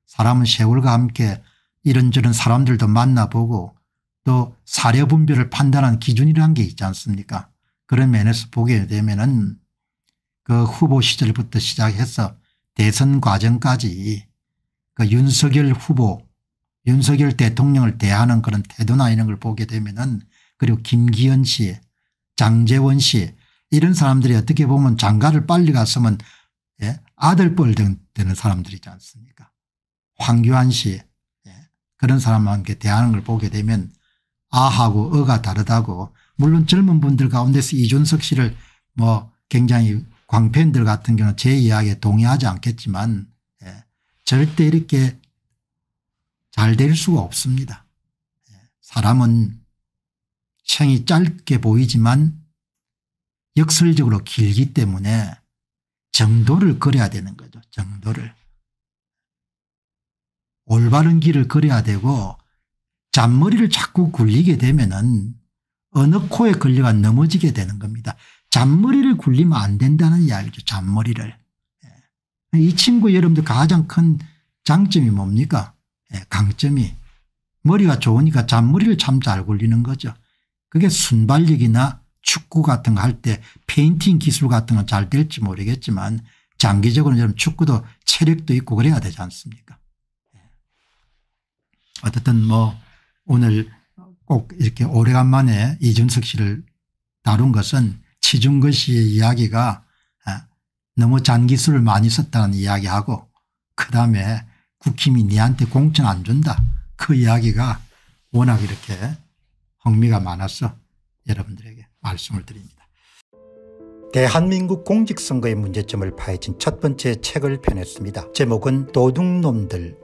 사람은 세월과 함께 이런저런 사람들도 만나보고 또 사려분별을 판단한 기준이라는 게 있지 않습니까 그런 면에서 보게 되면 은그 후보 시절부터 시작해서 대선 과정까지 그 윤석열 후보 윤석열 대통령을 대하는 그런 태도나 이런 걸 보게 되면은 그리고 김기현 씨 장재원 씨 이런 사람들이 어떻게 보면 장가를 빨리 갔으면 예? 아들뻘 되는 사람들이지 않습니까 황교안 씨 예? 그런 사람한테 대하는 걸 보게 되면 아하고 어가 다르다고 물론 젊은 분들 가운데서 이준석 씨를 뭐 굉장히 광팬들 같은 경우는 제 이야기에 동의하지 않겠지만 절대 이렇게 잘 될 수가 없습니다. 사람은 생이 짧게 보이지만 역설적으로 길기 때문에 정도를 그려야 되는 거죠. 정도를. 올바른 길을 그려야 되고 잔머리를 자꾸 굴리게 되면 은 어느 코에 걸려가 넘어지게 되는 겁니다. 잔머리를 굴리면 안 된다는 이야기죠. 잔머리를. 이 친구 여러분들 가장 큰 장점이 뭡니까? 예, 강점이 머리가 좋으니까 잔머리를 참 잘 굴리는 거죠. 그게 순발력이나 축구 같은 거 할 때 페인팅 기술 같은 건 잘 될지 모르겠지만 장기적으로 좀 축구도 체력도 있고 그래야 되지 않습니까? 예. 어쨌든 뭐 오늘 꼭 이렇게 오래간만에 이준석 씨를 다룬 것은 치중거 씨의 이야기가 너무 잔기술을 많이 썼다는 이야기하고 그다음에 국힘이 니한테 공천 안 준다. 그 이야기가 워낙 이렇게 흥미가 많아서 여러분들에게 말씀을 드립니다. 대한민국 공직선거의 문제점을 파헤친 첫 번째 책을 펴냈습니다. 제목은 도둑놈들